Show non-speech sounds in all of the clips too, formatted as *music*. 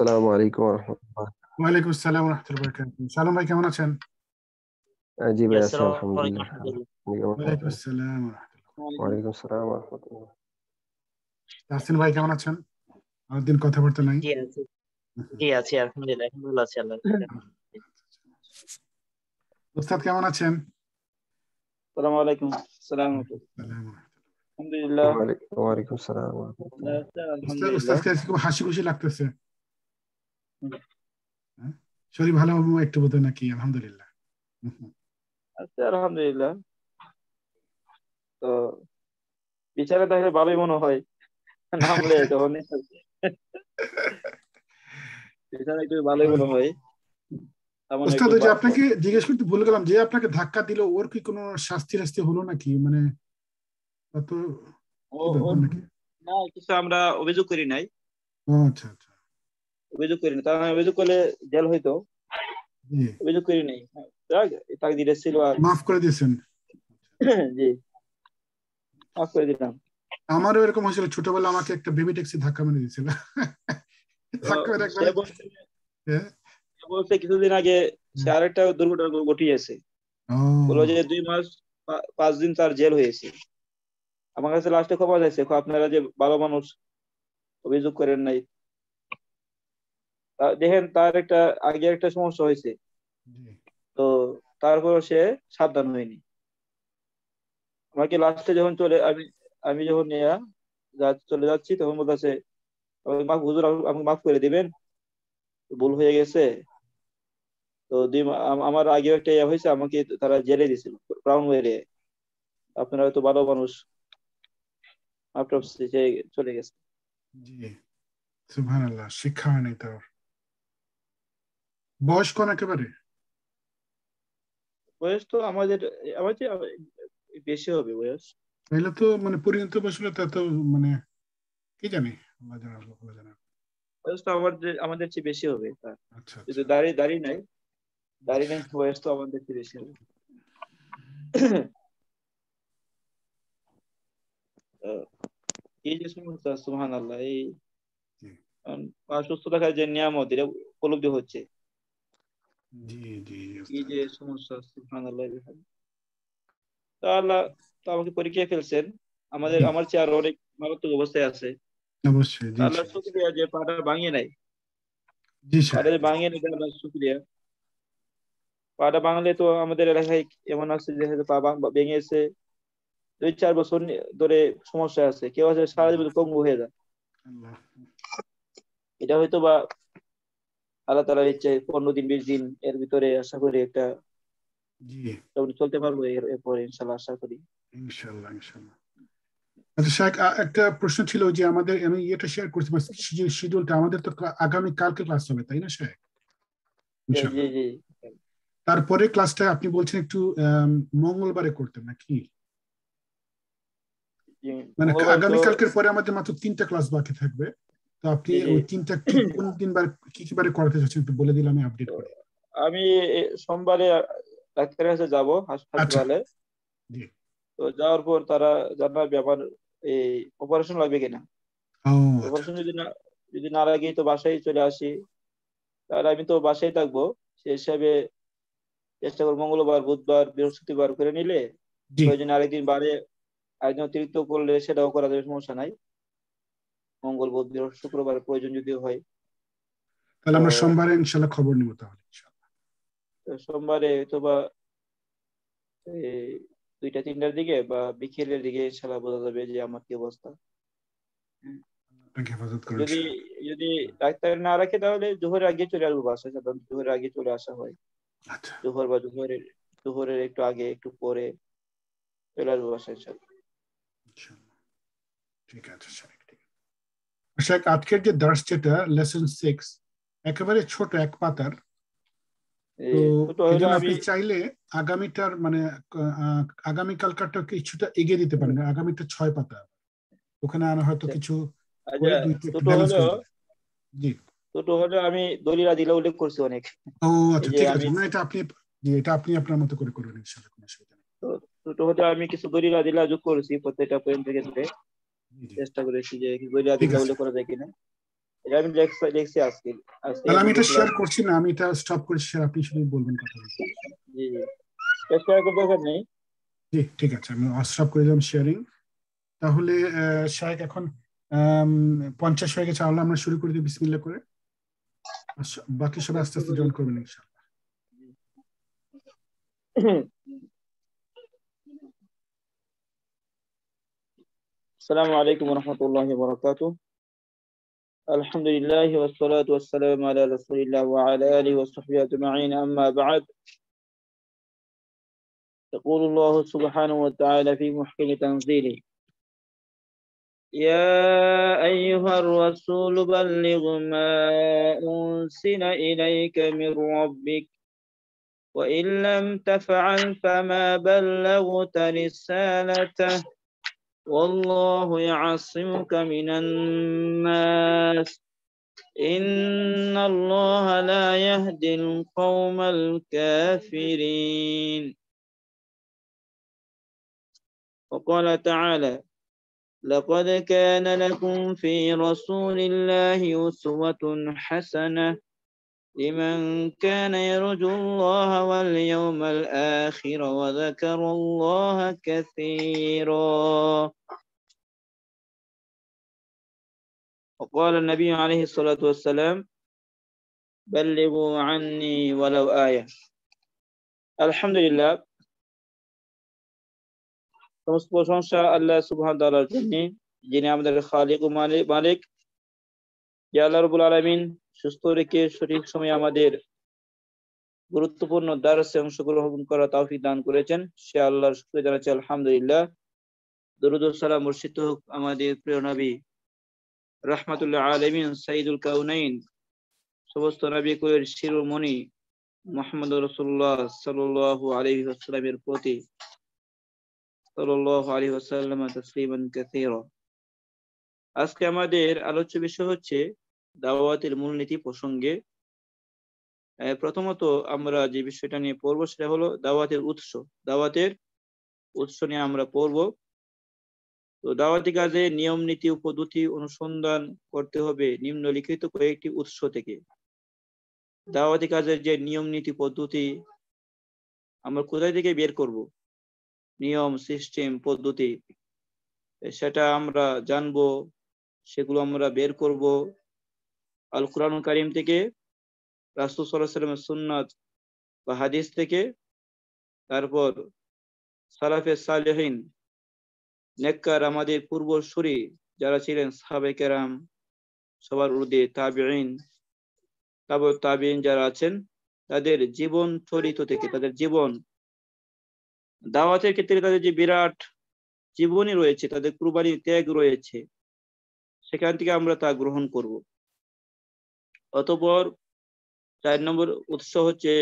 আসসালামু আলাইকুম ওয়ালাইকুম আসসালাম সালাম ভাই কেমন আছেন জি ভাই আলহামদুলিল্লাহ আসসালাম ভাই কেমন আছেন অনেকদিন নাই উস্তাদ কেমন আছেন আসসালামু আলাইকুম আসসালামু আলাইকুম আলহামদুলিল্লাহ ওয়া আলাইকুম আসসালাম হাসি খুশি লাগতেছে হ্যাঁ? শরীর ভালো একটু বোধ নাকি আলহামদুলিল্লাহ আচ্ছা আলহামদুলিল্লাহ তো বিচারে ভালোই মনে হয় *laughs* বিচারে একটু ভালোই মনে হয় যে আপনাকে জিজ্ঞেস করতে ভুলে গেলাম যে আপনাকে ধাক্কা দিল ওর কি কোনো শাস্তি রাস্তি হলো নাকি মানে না কিছু আমরা অভিযোগ করি নাই আচ্ছা আচ্ছা অভিযোগ করিনি তার আমি মানে অভিযোগ করলে জেল হইতো অভিযোগ করি নাই তাকদিরে ছিল আর মাফ করে দিয়েছেন *coughs* জি মাফ করে দিলাম আমারও এরকম হয়েছিল ছোটবেলা আমাকে একটা বেবি ট্যাক্সি ধাক্কা মেরে দিয়েছিল হ্যাঁ? বলছে কিছুদিন আগে সে আরেকটা দুর্ঘটনা ঘটিয়েছে বললো যে দুই মাস পাঁচ দিন তার জেল হয়েছে আমার কাছে লাস্টে খবর আছে আপনারা যে ভালো মানুষ অভিযোগ করেন নাই দেখেন তার একটা আগে একটা সমস্যা হয়েছে তো তারপর সে সাবধান হয়নি আমাকে লাস্টে যখন চলে আমি আমি যখন চলে যাচ্ছি তখন বলতেছে মাফ হুজুর আমাকে মাফ করে দিবেন ভুল হয়ে গেছে তো আমার আগেও একটা ইয়ে হয়েছে আমাকে তারা জেলে দিয়েছিল ব্রাউন ওয়েরে আপনারা হয়তো ভালো মানুষ আপনার চলে গেছে জি সুবহানাল্লাহ শিক্ষা নেই তার বয়স কোন একেবারে বয়স তো আমাদের আমাদের বেশি হবে বয়স তাহলে তো মানে পরিণত বয়স তা তো মানে কি জানি জানা বয়স তো আমাদের আমাদের চেয়ে বেশি হবে আচ্ছা, আচ্ছা। দাঁড়িয়ে দাঁড়িয়ে নাই দাঁড়িয়ে নাই বয়স তো আমাদের চেয়ে বেশি হবে এই যে সুহান আল্লাহ এই সুস্থ থাকার যে নিয়ামত এটা উপলব্ধি হচ্ছে এই যে সমস্যা সুবহানাল্লাহ আল্লাহ তো আমাকে ফেলছেন আমাদের আমার চেয়ার অনেক মারাত্মক অবস্থায় আছে অবশ্যই আল্লাহ শুকরিয়া যে পাটা ভাঙিয়ে নাই জি স্যার ভাঙিয়ে নাই আল্লাহ শুক্রিয়া পাটা ভাঙলে তো আমাদের এলাকায় এমন আছে যে পা ভেঙেছে দুই চার বছর ধরে সমস্যা আছে কেউ আছে সারা জীবন পঙ্গু হয়ে যায় এটা হয়তো বা আল্লাহ তালার ইচ্ছে পনেরো দিন বিশ দিন এর ভিতরে আশা করি একটা চলতে পারবো এরপরে ইনশাল্লাহ আশা করি ইনশাল্লাহ ইনশাল্লাহ আচ্ছা, একটা প্রশ্ন ছিল যে আমাদের আমি এটা শেয়ার শিডিউলটা আমাদের তো আগামী কালকে ক্লাস হবে তাই না শেখ তারপরে ক্লাসটা আপনি বলছেন একটু মঙ্গলবারে করতেন নাকি মানে আগামী কালকের পরে আমাদের মাত্র তিনটা ক্লাস বাকি থাকবে আপনি ওই তিনটা *clears throat* কোন দিনবার কি কি বারে করাতে চাচ্ছেন একটু বলে দিলে আমি আপডেট করে আমি সোমবারে ডাক্তারের কাছে যাব আচ্ছা। হাসপাতালে তো যাওয়ার পর তারা জানাবে আমার এই অপারেশন লাগবে কিনা অপারেশন আচ্ছা। যদি না যদি না লাগে তো বাসায় চলে আসি তাহলে আমি তো বাসায় থাকবো সে হিসাবে চেষ্টা করবো মঙ্গলবার বুধবার বৃহস্পতিবার করে নিলে প্রয়োজনে আরেকদিন বারে আরেকদিন অতিরিক্ত করলে সেটাও করা যাবে সমস্যা নাই মঙ্গল বুধ শুক্রবার প্রয়োজন যদি হয় তাহলে আমরা সোমবারে ইনশাল্লাহ খবর নিব তাহলে ইনশাল্লাহ সোমবারে অথবা দুইটা তিনটার দিকে বা বিকেলের দিকে ইনশাল্লাহ বোঝা যাবে যে আমার কি অবস্থা যদি যদি ডাক্তার না রাখে তাহলে জোহরের আগে চলে আসবো বাসা সাধারণত জোহরের আগে চলে আসা হয় আচ্ছা। জোহর বা জোহরের জোহরের একটু আগে একটু পরে চলে আসবো বাসা ঠিক আছে শেখ আজকের যে দার্স যেটা লেসন সিক্স একেবারে ছোট এক পাতার তো আপনি চাইলে আগামীটার মানে আগামীকালকারটা কিছুটা এগিয়ে দিতে পারেন আগামীটা ছয় পাতা ওখানে আনা হয়তো আচ্ছা। কিছু আচ্ছা, জি আমি দলিল আদিলা উল্লেখ করছি অনেক ও আচ্ছা ঠিক আছে না এটা আপনি এটা আপনি আপনার মতো করে করবেন ইনশাআল্লাহ কোনো অসুবিধা নেই ছোট হতে আমি কিছু দলিল আদিলা যোগ করেছি প্রত্যেকটা পয়েন্ট থেকে চেষ্টা করেছি যে কি করে আদি তাহলে করা যায় কিনা এটা আমি দেখছি আজকে তাহলে আমি এটা শেয়ার করছি না আমি এটা স্টপ করে শেয়ার আপনি শুধু বলবেন কথা জি চেষ্টা করার দরকার নেই জি ঠিক আছে আমি স্টপ করে দিলাম শেয়ারিং তাহলে শেখ এখন পঞ্চাশ হয়ে গেছে আমরা শুরু করে দিই বিসমিল্লাহ করে আচ্ছা, বাকি সবাই আস্তে আস্তে জয়েন করবেন ইনশাআল্লাহ السلام عليكم ورحمة الله وبركاته الحمد لله والصلاة والسلام على رسول الله وعلى آله وصحبه أجمعين أما بعد يقول الله سبحانه وتعالى في محكم تنزيله يا أيها الرسول بلغ ما أنزل إليك من ربك وإن لم تفعل فما بلغت رسالته والله يعصمك من الناس إن الله لا يهدي القوم الكافرين وقال تعالى لقد كان لكم في رسول الله أسوة حسنة لمن كان يرجو الله واليوم الآخر وذكر الله كثيرا وقال النبي عليه الصلاة والسلام بلغوا عني ولو آية الحمد لله সমস্ত প্রশংসা আল্লাহ সুবহান তাআলার জন্য যিনি আমাদের খালিক ও মালিক মালিক যে সুস্থ রেখে সঠিক সময়ে আমাদের গুরুত্বপূর্ণ দারসে অংশগ্রহণ করা তাওফিক দান করেছেন সে আল্লাহর শুক্রিয়া জানাচ্ছে আলহামদুলিল্লাহ দরুদুসালাম মুর্শিদ হোক আমাদের প্রিয় নবী রহমাতুল্লাহ আলমিন সাইদুল কাউনাইন সমস্ত নবী কুয়ের শিরোমণি মোহাম্মদ রসুল্লাহ সাল আলী আসসালামের প্রতি সাল্লাহ আলী আসসালাম কাসির আজকে আমাদের আলোচ্য বিষয় হচ্ছে দাওয়াতের মূলনীতি প্রসঙ্গে প্রথমত আমরা যে বিষয়টা নিয়ে পড়বো সেটা হলো দাওয়াতের উৎস দাওয়াতের উৎস নিয়ে আমরা পড়ব তো দাওয়াতি কাজে নিয়ম নীতি উপদ্ধতি অনুসন্ধান করতে হবে নিম্নলিখিত কয়েকটি উৎস থেকে দাওয়াতি কাজের যে নিয়ম নীতি পদ্ধতি আমরা কোথায় থেকে বের করব নিয়ম সিস্টেম পদ্ধতি সেটা আমরা জানবো সেগুলো আমরা বের করব আল কুরআন করিম থেকে রাসুল সাল্লাহ সাল্লামের সুন্নাত বা হাদিস থেকে তারপর সালাফে সালেহীন নেককার আমাদের পূর্বসূরি যারা ছিলেন সাবেক কেরাম সবার উর্দে তাবিন তারপর তাবিন যারা আছেন তাদের জীবন চরিত থেকে তাদের জীবন দাওয়াতের ক্ষেত্রে তাদের যে বিরাট জীবনী রয়েছে তাদের কুরবানির ত্যাগ রয়েছে সেখান থেকে আমরা তা গ্রহণ করব অতপর চার নম্বর উৎস হচ্ছে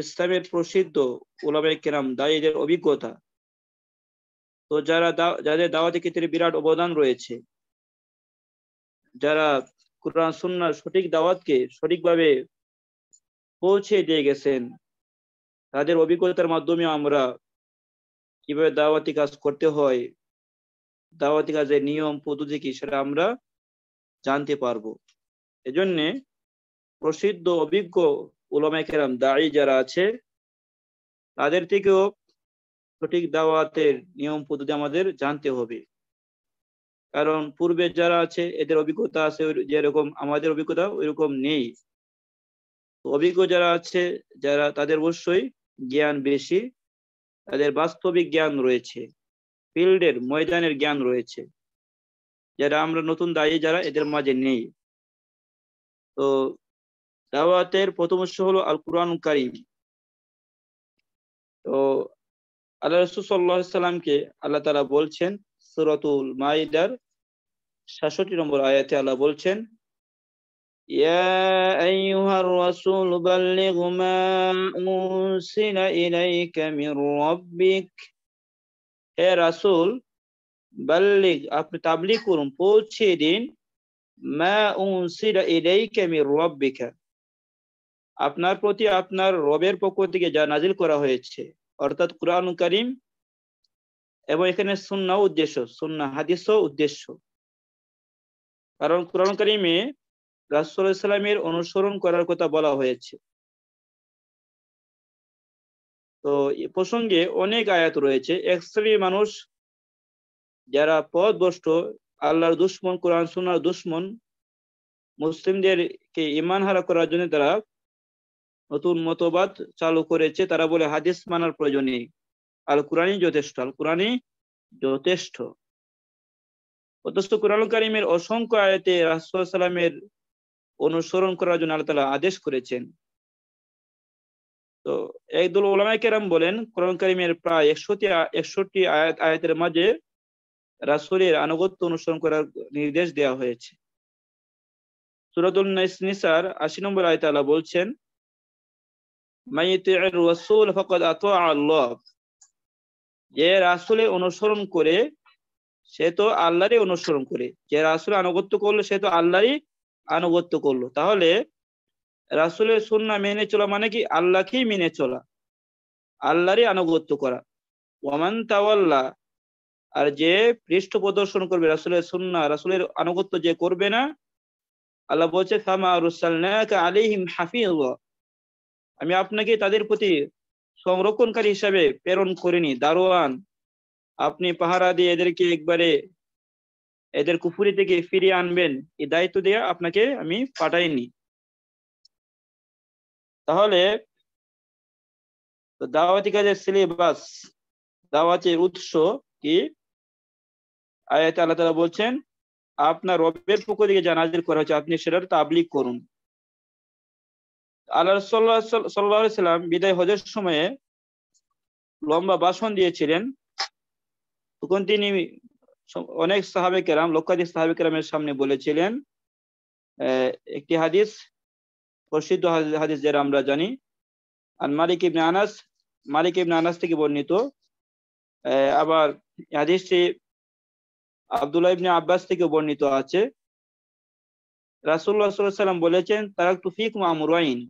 ইসলামের প্রসিদ্ধ ওলামাই কেরাম দায়ীদের অভিজ্ঞতা তো যারা যাদের দাওয়াতে ক্ষেত্রে বিরাট অবদান রয়েছে যারা কোরআন সুন্নার সঠিক দাওয়াতকে সঠিকভাবে পৌঁছে দিয়ে গেছেন তাদের অভিজ্ঞতার মাধ্যমে আমরা কিভাবে দাওয়াতি কাজ করতে হয় দাওয়াতি কাজের নিয়ম পদ্ধতি কি সেটা আমরা জানতে পারবো এজন্যে প্রসিদ্ধ অভিজ্ঞ কেরাম দায়ী যারা আছে তাদের থেকেও সঠিক দাওয়াতের নিয়ম পদ্ধতি আমাদের জানতে হবে কারণ পূর্বে যারা আছে এদের অভিজ্ঞতা আছে যেরকম আমাদের অভিজ্ঞতা ওইরকম নেই অভিজ্ঞ যারা আছে যারা তাদের অবশ্যই জ্ঞান বেশি তাদের বাস্তবিক জ্ঞান রয়েছে ফিল্ডের ময়দানের জ্ঞান রয়েছে যারা আমরা নতুন দায়ী যারা এদের মাঝে নেই তো দাওয়াতের প্রথম উৎস হলো আল কুরআন কারিম তো আল্লাহ রসুল সাল্লাহ সাল্লামকে আল্লাহ তালা বলছেন সুরতুল মাইদার সাতষট্টি নম্বর আয়াতে আল্লাহ বলছেন يا أيها الرسول بلغ ما أنزل إليك من ربك হে রাসূল বাল্লিগ আপনি তাবলিগ করুন পৌঁছে দিন আপনার প্রতি আপনার রবের পক্ষ থেকে যা নাজিল করা হয়েছে অর্থাৎ কোরআন করিম এবং এখানে সুন্না উদ্দেশ্য সুন্না হাদিস উদ্দেশ্য কারণ কোরআন করিমে রাসুলামের অনুসরণ করার কথা বলা হয়েছে তো এ প্রসঙ্গে অনেক আয়াত রয়েছে এক শ্রেণীর মানুষ যারা পথভ্রষ্ট আল্লাহর দুশ্মন কোরআন সোনার দুশ্মন মুসলিমদেরকে ইমান হারা করার জন্য তারা নতুন মতবাদ চালু করেছে তারা বলে হাদিস মানার প্রয়োজন নেই আল কোরআনই যথেষ্ট আল কোরআনই যথেষ্ট অথচ কোরআন করিমের অসংখ্য আয়তে রাসুলামের অনুসরণ করার জন্য আল্লাহ তালা আদেশ করেছেন তো একদল ওলামাই বলেন কোরআন করিমের প্রায় একশোটি একষট্টি আয়াত আয়াতের মাঝে রাসুলের আনুগত্য অনুসরণ করার নির্দেশ দেওয়া হয়েছে সুরাতুল নিসার আশি নম্বর আয়তালা বলছেন যে রাসুলে অনুসরণ করে সে তো আল্লাহরই অনুসরণ করে যে রাসুল আনুগত্য করলো সে তো আল্লাহরই আনুগত্য করলো তাহলে রাসুলের সুন্না মেনে চলা মানে কি আল্লাহকেই মেনে চলা আল্লাহরই আনুগত্য করা ওমান তাওয়াল্লা আর যে পৃষ্ঠ প্রদর্শন করবে রাসুলের সুন্না রাসুলের আনুগত্য যে করবে না আল্লাহ বলছে আলিহিম হাফি আমি আপনাকে তাদের প্রতি সংরক্ষণকারী হিসাবে প্রেরণ করিনি দারোয়ান আপনি পাহারা দিয়ে এদেরকে একবারে এদের কুফুরি থেকে ফিরিয়ে আনবেন এই দায়িত্ব দিয়ে আপনাকে আমি পাঠাইনি তাহলে দাওয়াতি কাজের সিলেবাস দাওয়াতের উৎস কি আয়াতে আল্লাহ তালা বলছেন আপনার রবের পক্ষ থেকে যা নাজির করা হয়েছে আপনি সেটার তাবলিক করুন আল্লাহ সাল্লাহ সাল্লাহ সাল্লাম বিদায় হজের সময়ে লম্বা ভাষণ দিয়েছিলেন তখন তিনি অনেক সাহাবে কেরাম লক্ষাধিক সাহাবে কেরামের সামনে বলেছিলেন একটি হাদিস প্রসিদ্ধ হাদিস যারা আমরা জানি আর মালিক ইবনে আনাস মালিক ইবনে আনাস থেকে বর্ণিত আবার হাদিসটি আবদুল্লাহ ইবনে আব্বাস থেকে বর্ণিত আছে রাসুল্লাহ সাল্লাম বলেছেন তারা তুফিক আইন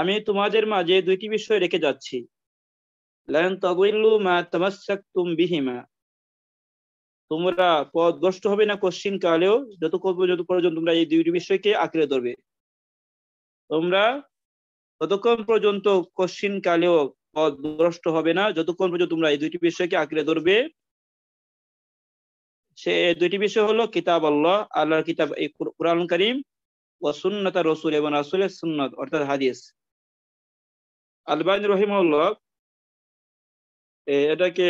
আমি তোমাদের মাঝে দুইটি বিষয় রেখে যাচ্ছি তোমরা পদ মা বিহিমা তোমরা পদগ্রস্ত হবে না কশ্চিন কালেও যত যত পর্যন্ত তোমরা এই দুইটি বিষয়কে আঁকড়ে ধরবে তোমরা ততক্ষণ পর্যন্ত কশ্চিন কালেও পদগ্রস্ত হবে না যতক্ষণ পর্যন্ত তোমরা এই দুইটি বিষয়কে আঁকড়ে ধরবে সে দুইটি বিষয় হলো কিতাব আল্লাহ আল্লাহর কিতাব এই কুরআন করিম ও সুন্নতা রসুল এবং রাসুলের সুন্নত অর্থাৎ হাদিস আলবাইন রহিম এটাকে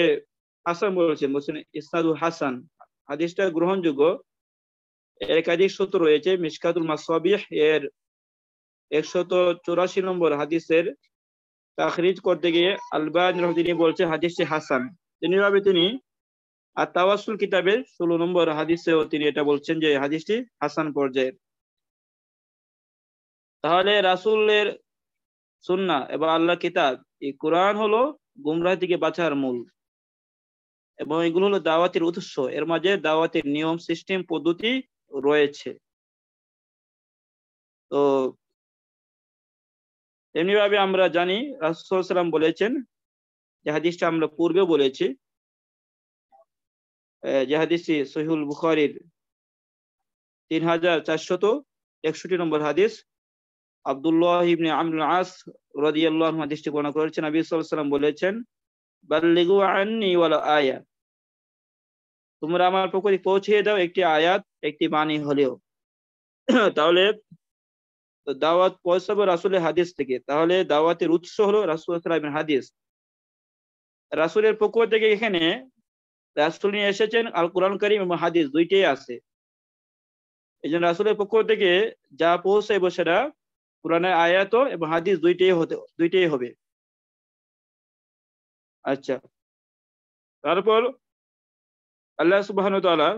হাসান বলেছেন বলছেন ইসনাদুল হাসান হাদিসটা গ্রহণযোগ্য একাধিক সূত্র রয়েছে মিসকাতুল মাসাবিহ এর একশত চৌরাশি নম্বর হাদিসের তাখরিজ করতে গিয়ে আলবান তিনি বলছে হাদিসটি হাসান তিনি ভাবে তিনি আর তাওয়াসুল কিতাবের ষোলো নম্বর হাদিসেও তিনি এটা বলছেন যে হাদিসটি হাসান পর্যায়ের তাহলে রাসুলের সুন্না এবং আল্লাহ কিতাব এই কোরআন হলো গুমরাহ থেকে বাঁচার মূল এবং এগুলো হলো দাওয়াতের উৎস এর মাঝে দাওয়াতের নিয়ম সিস্টেম পদ্ধতি রয়েছে তো এমনিভাবে আমরা জানি রাসুল সাল্লাম বলেছেন যে হাদিসটা আমরা পূর্বে বলেছি যে হাদিসটি সহিউল বুখারির তিন হাজার চারশত একষট্টি নম্বর হাদিস আবদুল্লাহ ইবনে আমরুল আস রাদিয়াল্লাহু আনহু হাদিসটি বর্ণনা করেছেন নবী সাল্লাল্লাহু আলাইহি সাল্লাম বলেছেন বাল্লিগু আননি ওয়ালা আয়া তোমরা আমার পক্ষে পৌঁছে দাও একটি আয়াত একটি বাণী হলেও *clears throat* তাহলে দাওয়াত পৌঁছাবো রাসুলের হাদিস থেকে তাহলে দাওয়াতের উৎস হলো রাসুল সাল্লাহ হাদিস রাসুলের পক্ষ থেকে এখানে রাসুল নিয়ে এসেছেন আর কোরআন করিম এবং হাদিস দুইটাই আছে এই জন্য রাসুলের পক্ষ থেকে যা পৌঁছাইব সেটা কোরআনের আয়াত এবং হাদিস দুইটাই হতে দুইটাই হবে আচ্ছা তারপর আল্লাহ সুবাহন তালা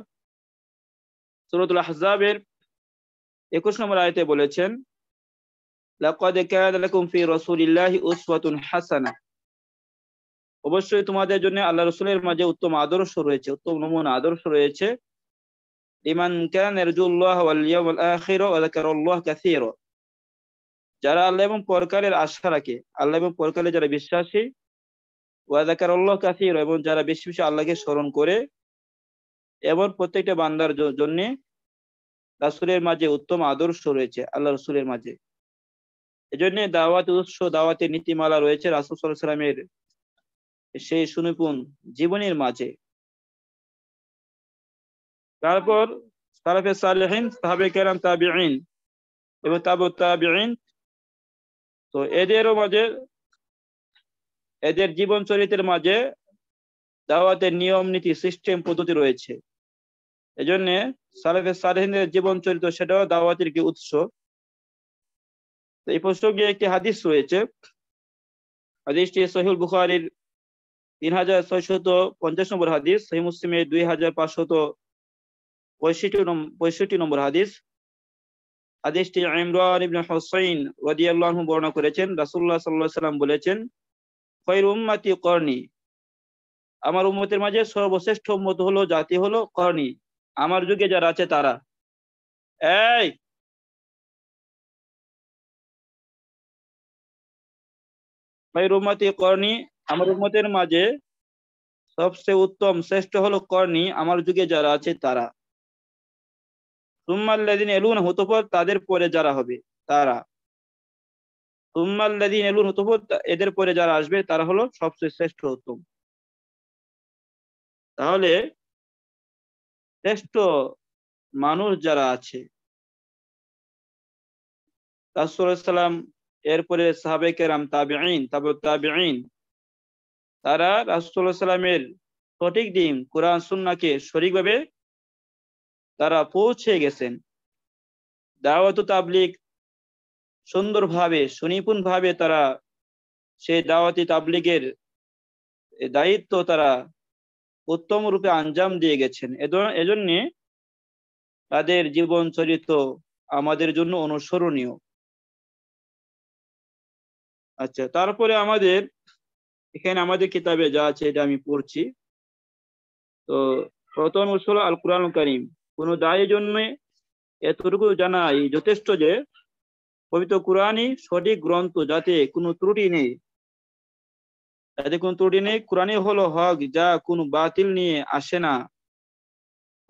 সুরতুল হাজাবের একুশ নম্বর আয়তে বলেছেন লাকাদ কানা লাকুম ফি রাসূলিল্লাহি উসওয়াতুন হাসানাহ অবশ্যই তোমাদের জন্য আল্লাহ রসুলের মাঝে উত্তম আদর্শ রয়েছে উত্তম নমুনা আদর্শ রয়েছে ইমান কান ইয়ারজুল্লাহ যারা আল্লাহ এবং পরকালের আশা রাখে আল্লাহ এবং পরকালে যারা বিশ্বাসী ওয়াদাকার আল্লাহ কাসির এবং যারা বেশি বেশি আল্লাহকে স্মরণ করে এবং প্রত্যেকটা বান্দার জন্যে রাসুলের মাঝে উত্তম আদর্শ রয়েছে আল্লাহ রসুলের মাঝে এজন্য দাওয়াত উৎস দাওয়াতের নীতিমালা রয়েছে রাসুল সাল্লামের সেই সুনিপুণ জীবনের মাঝে তারপর সারাফে সালেহীন সাহাবে কেরাম আইন এবং তাবু আইন তো এদেরও মাঝে এদের জীবন চরিত্রের মাঝে দাওয়াতের নিয়ম নীতি সিস্টেম পদ্ধতি রয়েছে এজন্য সালেফে সালেহীনের জীবন চরিত্র সেটাও দাওয়াতের কি উৎস তো এই প্রসঙ্গে একটি হাদিস রয়েছে হাদিসটি সহিউল বুখারির তিন হাজার ছয়শত পঞ্চাশ নম্বর হাদিস সেই মুসলিমে দুই হাজার পাঁচশত পঁয়ষট্টি পঁয়ষট্টি নম্বর হাদিস আদেশটি ইমরান ইবনে হোসাইন রাদিয়াল্লাহু বর্ণনা করেছেন রাসুল্লাহ সাল্লাহ সাল্লাম বলেছেন খৈর উম্মাতি করনি আমার উম্মতের মাঝে সর্বশ্রেষ্ঠ উম্মত হলো জাতি হলো করনি আমার যুগে যারা আছে তারা এই খৈর উম্মতি করনি আমার উন্মতের মাঝে সবচেয়ে উত্তম শ্রেষ্ঠ হলো কর্ণী আমার যুগে যারা আছে তারা এলুন তাদের পরে যারা হবে তারা এলুন এদের পরে যারা আসবে তারা হলো সবচেয়ে শ্রেষ্ঠ উত্তম তাহলে শ্রেষ্ঠ মানুষ যারা আছে রাসুল সাল্লাম এরপরে সাহাবেকেরাম আইন তারপর আইন তারা রাসুল্লাহ সাল্লামের সঠিক দিন কোরআন সুন্নাকে সঠিকভাবে তারা পৌঁছে গেছেন দাওয়াত তাবলিক সুন্দরভাবে সুনিপুণভাবে তারা সেই দাওয়াতি তাবলিগের দায়িত্ব তারা উত্তম রূপে আঞ্জাম দিয়ে গেছেন এজন্যে তাদের জীবন চরিত্র আমাদের জন্য অনুসরণীয় আচ্ছা তারপরে আমাদের এখানে আমাদের কিতাবে যা আছে এটা আমি পড়ছি তো প্রথম উৎসল আল কুরআন করিম কোনো দায়ের জন্য এতটুকু জানা যথেষ্ট যে পবিত্র কোরআনই সঠিক গ্রন্থ যাতে কোনো ত্রুটি নেই যাতে কোনো ত্রুটি নেই কোরআনই হলো হক যা কোনো বাতিল নিয়ে আসে না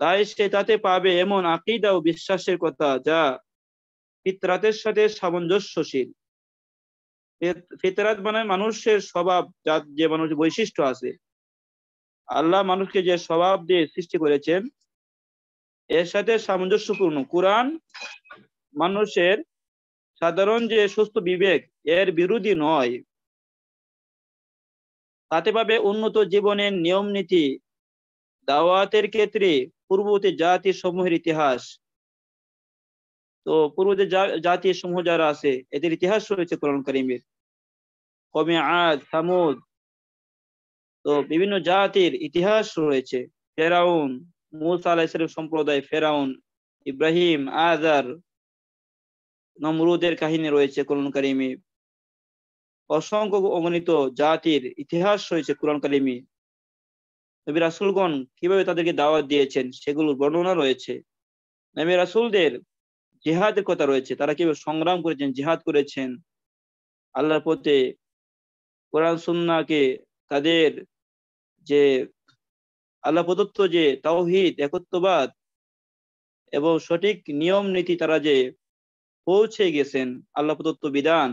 তাই সে তাতে পাবে এমন আকিদা ও বিশ্বাসের কথা যা পিতরাতের সাথে সামঞ্জস্যশীল ফিতরাত মানে মানুষের স্বভাব যার যে মানুষ বৈশিষ্ট্য আছে আল্লাহ মানুষকে যে স্বভাব দিয়ে সৃষ্টি করেছেন এর সাথে সামঞ্জস্যপূর্ণ কোরআন মানুষের সাধারণ যে সুস্থ বিবেক এর বিরোধী নয় তাতে পাবে উন্নত জীবনের নিয়ম নীতি দাওয়াতের ক্ষেত্রে পূর্ববর্তী জাতি সমূহের ইতিহাস তো পূর্ববর্তী জাতি সমূহ যারা আছে এদের ইতিহাস রয়েছে কোরআন করিমের কমে আজ সামুদ তো বিভিন্ন জাতির ইতিহাস রয়েছে ফেরাউন মুসালের সম্প্রদায় ফেরাউন ইব্রাহিম আজার নমরুদের কাহিনী রয়েছে কোরআন কারিমে অসংখ্য অগণিত জাতির ইতিহাস রয়েছে কোরআন কারিমে নবী রাসুলগণ কিভাবে তাদেরকে দাওয়াত দিয়েছেন সেগুলোর বর্ণনা রয়েছে নবী রাসুলদের জেহাদের কথা রয়েছে তারা কিভাবে সংগ্রাম করেছেন জেহাদ করেছেন আল্লাহর পথে কোরআন সুন্নাকে তাদের যে আল্লাহ প্রদত্ত যে তাওহিদ একত্ববাদ এবং সঠিক নিয়ম নীতি তারা যে পৌঁছে গেছেন আল্লাহ প্রদত্ত বিধান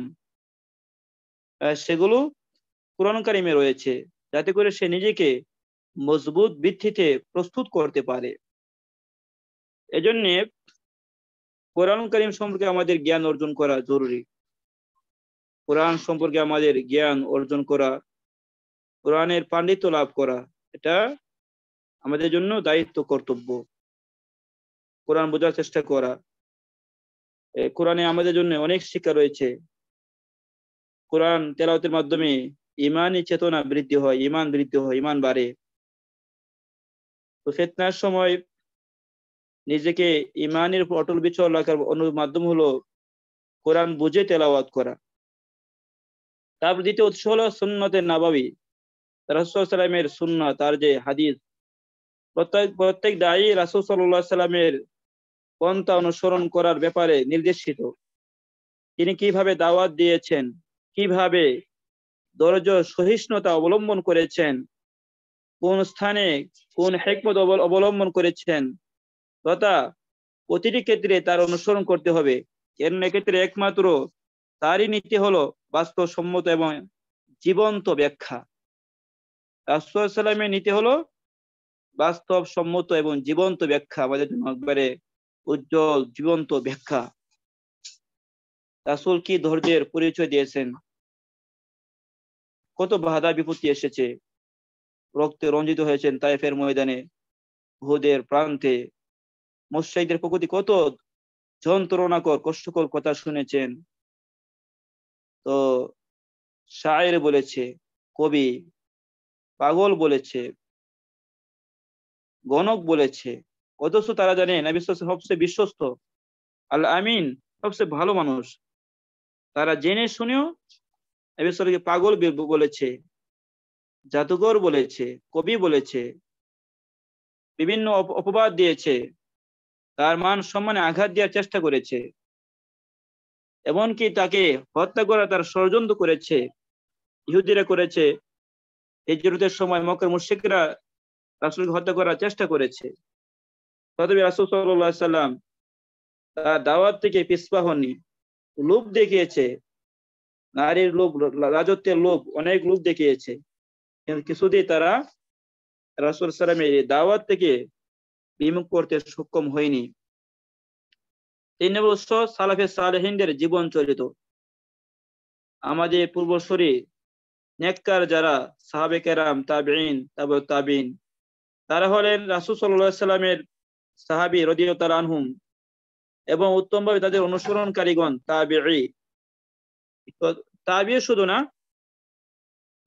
সেগুলো কোরআন কারিমে রয়েছে যাতে করে সে নিজেকে মজবুত ভিত্তিতে প্রস্তুত করতে পারে এজন্যে কোরআন করিম সম্পর্কে আমাদের জ্ঞান অর্জন করা জরুরি কোরআন সম্পর্কে আমাদের জ্ঞান অর্জন করা কোরআনের পাণ্ডিত্য লাভ করা এটা আমাদের জন্য দায়িত্ব কর্তব্য কোরআন বোঝার চেষ্টা করা কোরআনে আমাদের জন্য অনেক শিক্ষা রয়েছে কোরআন তেলাওতের মাধ্যমে ইমানই চেতনা বৃদ্ধি হয় ইমান বৃদ্ধি হয় ইমান বাড়ে তো ফেতনার সময় নিজেকে ইমানের অটল বিচল রাখার অন্য মাধ্যম হলো কোরআন বুঝে তেলাওয়াত করা তারপর দ্বিতীয় উৎস হলো সুন্নতে নাবাবি রাসুসাল্লামের সুন্না তার যে হাদিস প্রত্যেক প্রত্যেক দায়ী রাসুল সাল্লাহ সাল্লামের পন্থা অনুসরণ করার ব্যাপারে নির্দেশিত তিনি কিভাবে দাওয়াত দিয়েছেন কিভাবে দরজ সহিষ্ণুতা অবলম্বন করেছেন কোন স্থানে কোন হেকমত অবলম্বন করেছেন তথা প্রতিটি ক্ষেত্রে তার অনুসরণ করতে হবে এর ক্ষেত্রে একমাত্র তারই নীতি হলো বাস্তবসম্মত এবং জীবন্ত ব্যাখ্যা রাসুলামের নীতি হলো বাস্তব সম্মত এবং জীবন্ত ব্যাখ্যা আমাদের জন্য একবারে উজ্জ্বল জীবন্ত ব্যাখ্যা রাসুল কি ধৈর্যের পরিচয় দিয়েছেন কত বাধা বিপত্তি এসেছে রক্তে রঞ্জিত হয়েছেন তাইফের ময়দানে ভোদের প্রান্তে মোসাইদের প্রকৃতি কত যন্ত্রণাকর কষ্টকর কথা শুনেছেন তো শায়ের বলেছে কবি পাগল বলেছে গণক বলেছে অথচ তারা জানে বিশ্বাস সবচেয়ে বিশ্বস্ত আল আমিন সবচেয়ে ভালো মানুষ তারা জেনে শুনেও এবিশ্বরকে পাগল বলেছে জাদুঘর বলেছে কবি বলেছে বিভিন্ন অপবাদ দিয়েছে তার মান সম্মানে আঘাত দেওয়ার চেষ্টা করেছে এমনকি তাকে হত্যা করা তার ষড়যন্ত্র করেছে ইহুদিরা করেছে হিজরতের সময় মকর মুশিকরা রাসুলকে হত্যা করার চেষ্টা করেছে তথাপি রাসুল সাল্লাহ সাল্লাম তার দাওয়াত থেকে পিসপা হননি লোভ দেখিয়েছে নারীর লোক রাজত্বের লোভ অনেক লোভ দেখিয়েছে কিন্তু কিছুতেই তারা রাসুল সালামের দাওয়াত থেকে বিমুখ করতে সক্ষম হয়নি তিন বছর উৎস সালাফে সালেহিনদের জীবন চরিত আমাদের পূর্বসরী নেককার যারা সাহাবে কেরাম তাবিন তাবর তাবিন তারা হলেন রাসুল সাল্লাহ সাল্লামের সাহাবি রদিয়তাল আনহুম এবং উত্তমভাবে তাদের অনুসরণকারীগণ তাবি তাবি শুধু না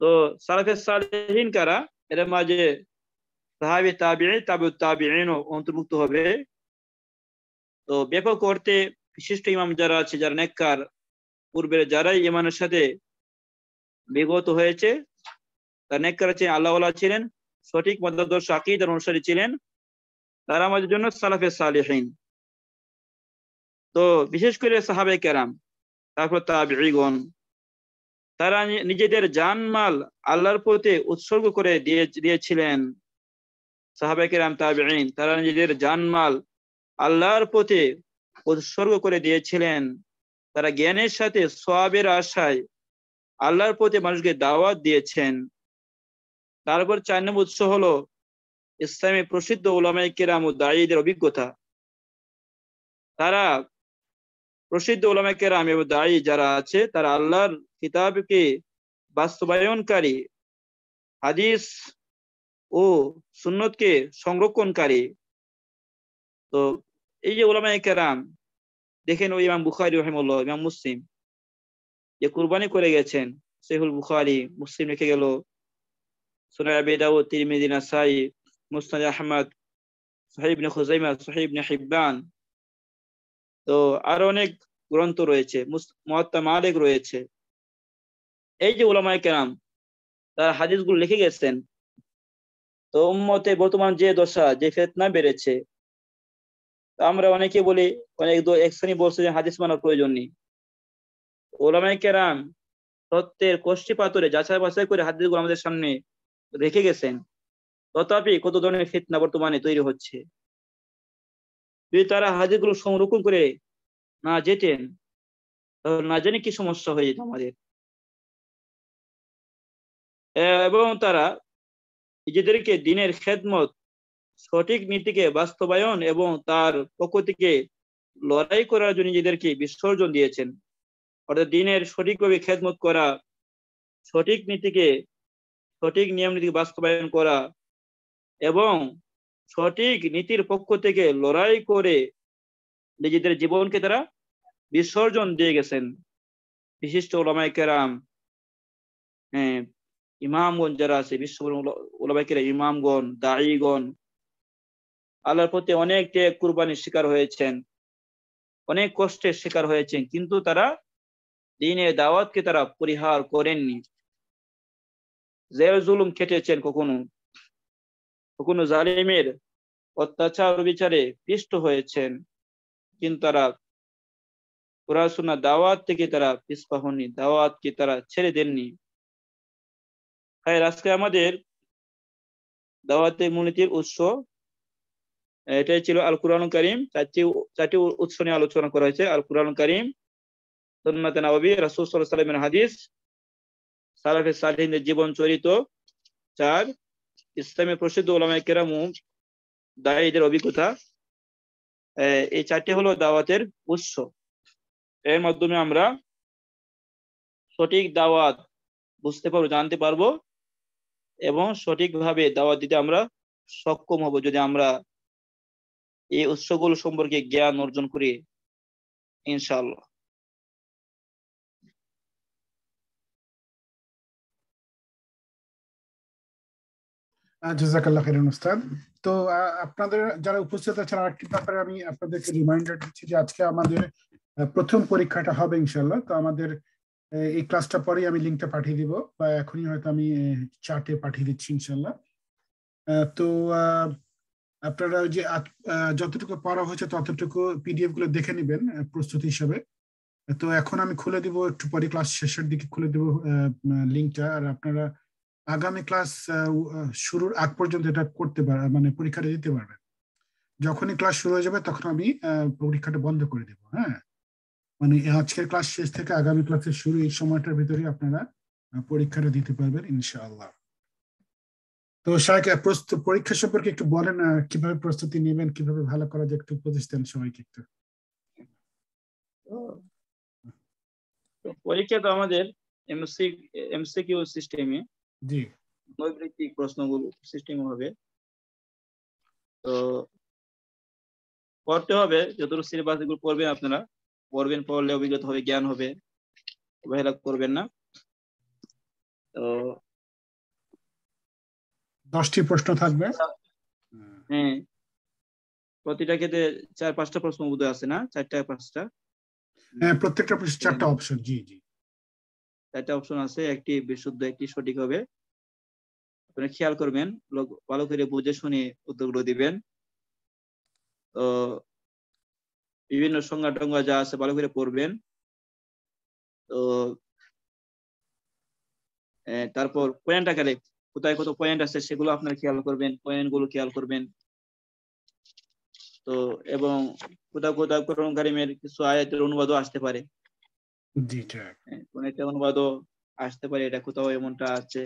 তো সালাফে সালেহীন কারা এর মাঝে সাহাবি তাবি তাবি অন্তর্ভুক্ত হবে তো ব্যাপক অর্থে বিশিষ্ট ইমাম যারা আছে যারা নেককার পূর্বের যারাই ইমানের সাথে বিগত হয়েছে তার নেককার আছে আল্লাহওয়ালা ছিলেন সঠিক মতাদর্শ আকিদার অনুসারী ছিলেন তারা আমাদের জন্য সালাফে সালেহীন তো বিশেষ করে সাহাবে কেরাম তারপর তাবিগণ তারা নিজেদের জানমাল আল্লাহর প্রতি উৎসর্গ করে দিয়ে দিয়েছিলেন সাহাবে কেরাম তাবিন তারা নিজেদের জানমাল আল্লাহর পথে উৎসর্গ করে দিয়েছিলেন তারা জ্ঞানের সাথে সোয়াবের আশায় আল্লাহর পথে মানুষকে দাওয়াত দিয়েছেন তারপর চার নম্বর উৎস হলো ইসলামের প্রসিদ্ধ ওলামাই কেরাম ও দায়ীদের অভিজ্ঞতা তারা প্রসিদ্ধ ওলামাই কেরাম এবং দায়ী যারা আছে তারা আল্লাহর কিতাবকে বাস্তবায়নকারী হাদিস ও সুন্নতকে সংরক্ষণকারী তো এই যে ওলামা একরাম দেখেন ওই ইমাম বুখারি রহিমুল্লাহ ইমাম মুসলিম যে কুরবানি করে গেছেন সেহুল বুখারি মুসলিম রেখে গেল সোনাই আবেদাউ তিরমিদিন আসাই মুসনাদ আহমদ সাহিবনে খুজাইমা সাহিবনে হিব্বান তো আরো অনেক গ্রন্থ রয়েছে মহাত্মা মালিক রয়েছে এই যে ওলামা কেরাম তার হাদিসগুলো লিখে গেছেন তো উম্মতে বর্তমান যে দশা যে ফেতনা বেড়েছে আমরা অনেকে বলি অনেক এক শ্রেণী বলছে যে হাদিস মানার প্রয়োজন নেই ওলামাই কেরাম তত্ত্বের কষ্টি পাথরে যাচাই বাছাই করে হাদিসগুলো আমাদের সামনে রেখে গেছেন তথাপি কত ধরনের ফিতনা বর্তমানে তৈরি হচ্ছে যদি তারা হাদিসগুলো সংরক্ষণ করে না যেতেন তাহলে না জানি কি সমস্যা হয়ে যেত আমাদের এবং তারা নিজেদেরকে দিনের খেদমত সঠিক নীতিকে বাস্তবায়ন এবং তার পক্ষ থেকে লড়াই করার জন্য নিজেদেরকে বিসর্জন দিয়েছেন অর্থাৎ দিনের সঠিকভাবে খেদমত করা সঠিক নীতিকে সঠিক নিয়ম নীতিকে বাস্তবায়ন করা এবং সঠিক নীতির পক্ষ থেকে লড়াই করে নিজেদের জীবনকে তারা বিসর্জন দিয়ে গেছেন বিশিষ্ট ওলামাই কেরাম হ্যাঁ, ইমামগঞ্জ যারা আছে বিশ্ব ওলামাই কেরাম ইমামগণ দায়ীগণ আল্লাহর প্রতি অনেক ত্যাগ কুরবানির শিকার হয়েছেন অনেক কষ্টের শিকার হয়েছেন কিন্তু তারা দিনে দাওয়াতকে তারা পরিহার করেননি জেল জুলুম খেটেছেন কখনো কখনো জালিমের অত্যাচার বিচারে পিষ্ট হয়েছেন কিন্তু তারা পড়াশোনা দাওয়াত থেকে তারা পিসপা হননি দাওয়াতকে তারা ছেড়ে দেননি তাই আজকে আমাদের দাওয়াতে মূলনীতির উৎস এটাই ছিল আল কুরআন করিম চারটি চারটি উৎস নিয়ে আলোচনা করা হয়েছে আল কুরআন করিম সন্নাতে নবী রাসুল সাল্লামের হাদিস সালাফে সালহিনদের জীবন চরিত চার ইসলামের প্রসিদ্ধ ওলামায় কেরাম দায়ীদের অভিজ্ঞতা এই চারটি হলো দাওয়াতের উৎস এর মাধ্যমে আমরা সঠিক দাওয়াত বুঝতে পারবো জানতে পারবো এবং সঠিকভাবে দাওয়াত দিতে আমরা সক্ষম হব যদি আমরা এই উৎসগুলো সম্পর্কে জ্ঞান অর্জন করি ইনশাল্লাহ জাজাকাল্লাহ খেরুন উস্তাদ তো আপনাদের যারা উপস্থিত আছেন আরেকটি ব্যাপারে আমি আপনাদেরকে রিমাইন্ডার দিচ্ছি যে আজকে আমাদের প্রথম পরীক্ষাটা হবে ইনশাল্লাহ তো আমাদের এই ক্লাসটা পরেই আমি লিঙ্কটা পাঠিয়ে দিব বা এখনই হয়তো আমি চার্টে পাঠিয়ে দিচ্ছি ইনশাল্লাহ তো আপনারা ওই যে যতটুকু পড়া হয়েছে ততটুকু পিডিএফ গুলো দেখে নেবেন প্রস্তুতি হিসাবে তো এখন আমি খুলে দিব একটু পরে ক্লাস শেষের দিকে খুলে দিব লিঙ্কটা আর আপনারা আগামী ক্লাস শুরুর আগ পর্যন্ত এটা করতে পার মানে পরীক্ষাটা দিতে পারবেন যখনই ক্লাস শুরু হয়ে যাবে তখন আমি পরীক্ষাটা বন্ধ করে দেব হ্যাঁ মানে আজকের ক্লাস শেষ থেকে আগামী ক্লাসের শুরু এই সময়টার ভিতরে আপনারা পরীক্ষাটা দিতে পারবেন ইনশাআল্লাহ তো শাক পরীক্ষা সম্পর্কে একটু বলেন কিভাবে প্রস্তুতি নেবেন কিভাবে ভালো করা যায় একটু উপদেশ দেন সবাইকে একটু পরীক্ষা তো আমাদের এমসি এমসিকিউ সিস্টেমে জি নৈবৃত্তিক প্রশ্নগুলো সিস্টেম হবে তো পড়তে হবে যতটুকু সিলেবাস এগুলো পড়বেন আপনারা পড়বেন পড়লে অভিজ্ঞতা হবে জ্ঞান হবে অবহেলা করবেন না তো দশটি প্রশ্ন থাকবে হ্যাঁ প্রতিটা ক্ষেত্রে চার পাঁচটা প্রশ্ন বোধ আছে না চারটা পাঁচটা হ্যাঁ প্রত্যেকটা প্রশ্ন চারটা অপশন হ্যাঁ। জি জি চারটা অপশন আছে একটি বিশুদ্ধ একটি সঠিক হবে খেয়াল করবেন ভালো করে বুঝে শুনে উত্তরগুলো দিবেন তো বিভিন্ন সংজ্ঞা টঙ্গা যা আছে ভালো করে পড়বেন তো তারপর পয়েন্ট আকারে কোথায় কত পয়েন্ট আছে সেগুলো আপনার খেয়াল করবেন পয়েন্ট গুলো খেয়াল করবেন তো এবং কোথাও কোথাও কোরআন কারিমের কিছু আয়াতের অনুবাদও আসতে পারে জি হ্যাঁ, কোন অনুবাদও আসতে পারে এটা কোথাও এমনটা আছে